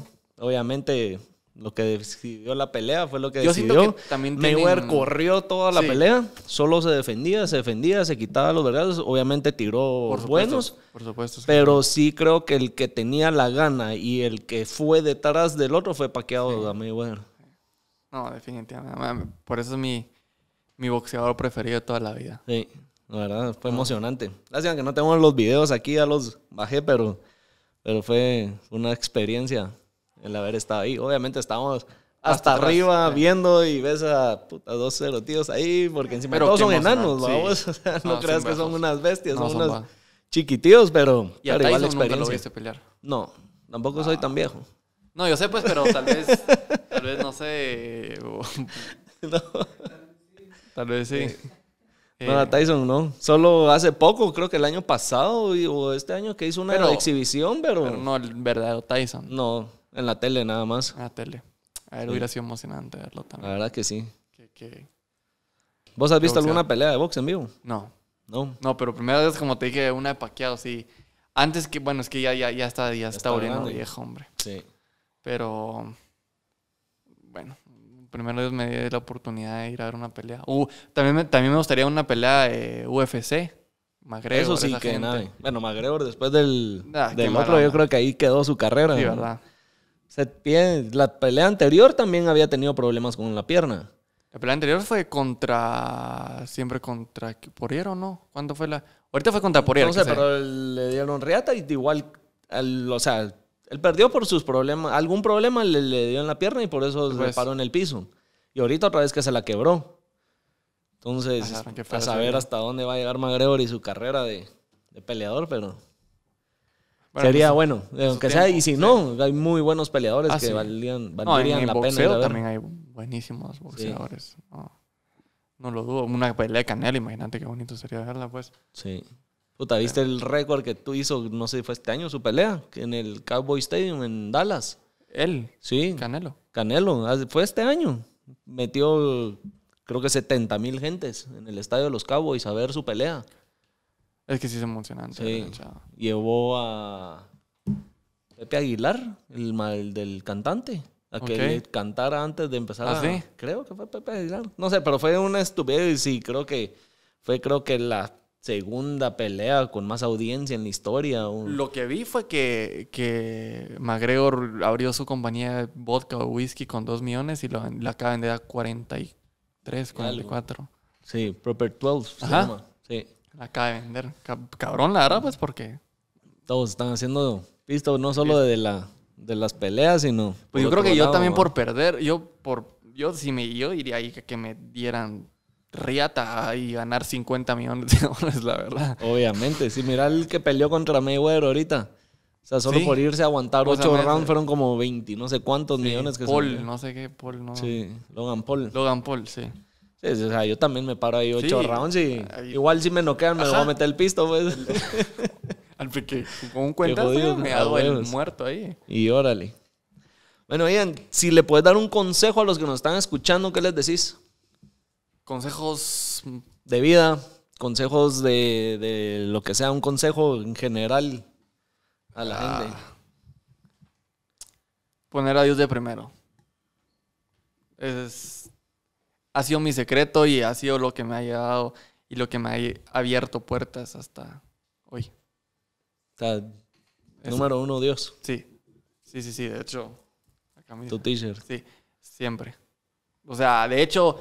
obviamente, lo que decidió la pelea fue lo que decidió. que también Mayweather corrió toda la pelea, solo se defendía, se defendía, se quitaba los vergados. obviamente tiró buenos. Por supuesto. Pero sí creo que el que tenía la gana y el que fue detrás del otro fue paqueado a Mayweather. No, definitivamente. Por eso es mi mi boxeador preferido de toda la vida. Sí, la verdad, fue emocionante. Lástima que no tengo los videos aquí, ya los bajé, pero, pero fue una experiencia el haber estado ahí. Obviamente estábamos hasta, arriba viendo y ves a puta, dos tíos ahí, porque encima pero todos son enanos, vamos. O sea, no, creas que son unas bestias, son, unos chiquitíos, pero, y pero igual la experiencia. lo pelear. No, tampoco soy ah. tan viejo. No, yo sé pues, pero tal vez, tal vez no sé. no. Tal vez sí. Eh, eh. No, Tyson no. Solo hace poco, creo que el año pasado o este año que hizo una exhibición, pero... pero... No, el verdadero Tyson. No, en la tele nada más. En la tele. A ver, hubiera sido emocionante verlo también. La verdad que sí. ¿Vos has visto alguna pelea de box en vivo? No. No. No, pero primera vez, como te dije, una de paqueado, sí. Antes que, bueno, es que ya, ya, ya está, ya, está, está viejo, hombre. Sí. Pero, bueno, primero Dios me dé la oportunidad de ir a ver una pelea. Uh, también, me, también me gustaría una pelea UFC. McGregor, Eso sí, que Bueno, McGregor después del, ah, del otro, yo creo que ahí quedó su carrera. Sí, verdad. la pelea anterior también había tenido problemas con la pierna. La pelea anterior fue contra. Siempre contra Porier o no? ¿Cuándo fue la.? Ahorita fue contra Porier. No sé, pero le dieron riata y igual. o sea, él perdió por sus problemas. Algún problema le, dio en la pierna y por eso se paró en el piso. Y ahorita otra vez que se la quebró. Entonces, a, saber hasta dónde va a llegar McGregor y su carrera de, peleador, pero sería pues, bueno, aunque y si no, hay muy buenos peleadores ah, que valían, valían en la boxeo también hay buenísimos boxeadores. No, lo dudo. Una pelea de imagínate qué bonito sería verla, pues. Sí te ¿viste el récord que tú hizo, no sé, si fue este año su pelea? En el Cowboy Stadium en Dallas. ¿Él? Sí. Canelo. Canelo, ah, fue este año. Metió, creo que 70 mil gentes en el estadio de los Cowboys a ver su pelea. Es que sí es emocionante. Sí. Llevó a Pepe Aguilar, el, mal del cantante. A que cantara antes de empezar ¿Ah, ¿sí? Creo que fue Pepe Aguilar. No sé, pero fue una estupidez y sí creo que... Fue creo que la segunda pelea con más audiencia en la historia. Lo que vi fue que, que McGregor abrió su compañía de vodka o whisky con 2 millones y la acaba de vender a 43, 44. Sí, Proper 12 Ajá. Sí. La acaba de vender. Cabrón, la verdad, pues porque... Todos están haciendo pisto, no solo de, la, de las peleas, sino... Pues yo creo que yo también por perder, yo por... Yo, si me, yo iría ahí que me dieran riata y ganar 50 millones de dólares, la verdad. Obviamente, si mira el que peleó contra Mayweather ahorita. O sea, solo por irse a aguantar 8 rounds eh. fueron como 20, no sé cuántos millones que Paul, no sé qué, Paul, no. Sí, Logan Paul. Logan Paul, sí. Sí, o sea, yo también me paro ahí 8 rounds y igual si me noquean me voy a meter el pisto, pues. Al que con un cuento me hago el muerto ahí. Y órale. Bueno, Ian, si le puedes dar un consejo a los que nos están escuchando, ¿qué les decís? consejos de vida, consejos de, lo que sea, un consejo en general a la ah. gente. Poner a Dios de primero. Es, ha sido mi secreto y ha sido lo que me ha llevado y lo que me ha abierto puertas hasta hoy. O número uno, Dios. Sí, sí, sí, sí. De hecho, Tu teacher. Sí, siempre. O sea, de hecho,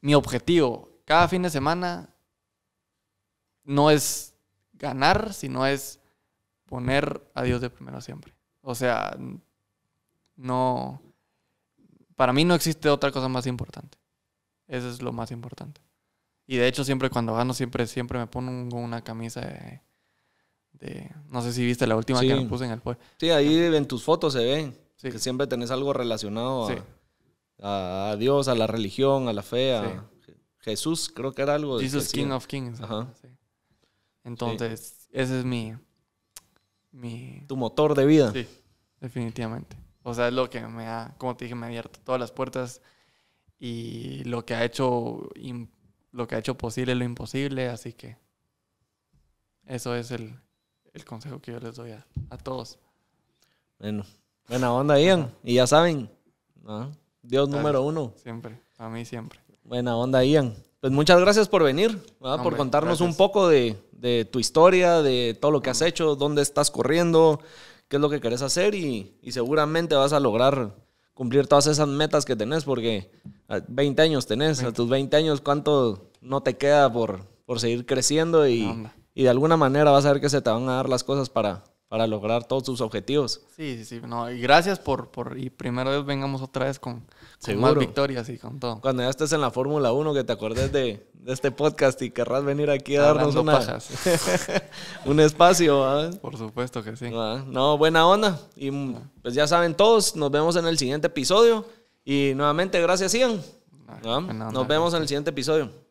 mi objetivo cada fin de semana no es ganar, sino es poner a Dios de primero siempre. O sea, no. Para mí no existe otra cosa más importante. Eso es lo más importante. Y de hecho, siempre cuando gano, siempre, siempre me pongo una camisa de. no sé si viste la última que me puse en el pueblo. Sí, ahí en tus fotos se ven. Que siempre tenés algo relacionado a, sí a, Dios, a la religión, a la fe, a Jesús, creo que era algo. Jesús, King of Kings. Ajá. Entonces, ese es mi, mi... Tu motor de vida. Sí, definitivamente. O sea, es lo que me ha, como te dije, me ha abierto todas las puertas y lo que ha hecho, lo que ha hecho posible lo imposible, así que eso es el, consejo que yo les doy a, todos. Bueno, buena onda, Ian. Y ya saben, Dios número uno. Siempre, a mí siempre. Buena onda, Ian. Pues muchas gracias por venir, por contarnos un poco de, tu historia, de todo lo que has hecho, dónde estás corriendo, qué es lo que querés hacer y, seguramente vas a lograr cumplir todas esas metas que tenés, porque a ah, 20 años tenés, a tus 20 años, ¿cuánto no te queda por, seguir creciendo? Y, de alguna manera vas a ver que se te van a dar las cosas para, para lograr todos tus objetivos. Sí, sí, sí. y gracias por, por, y primero vengamos otra vez con, Seguro. victorias y con todo. Cuando ya estés en la Fórmula 1, que te acordes de, este podcast y querrás venir aquí a darnos una, un espacio. Por supuesto que sí. No, buena onda. Y mm, ah. pues ya saben todos, nos vemos en el siguiente episodio. Y nuevamente, gracias, Ian. Ah, nos vemos en el siguiente episodio.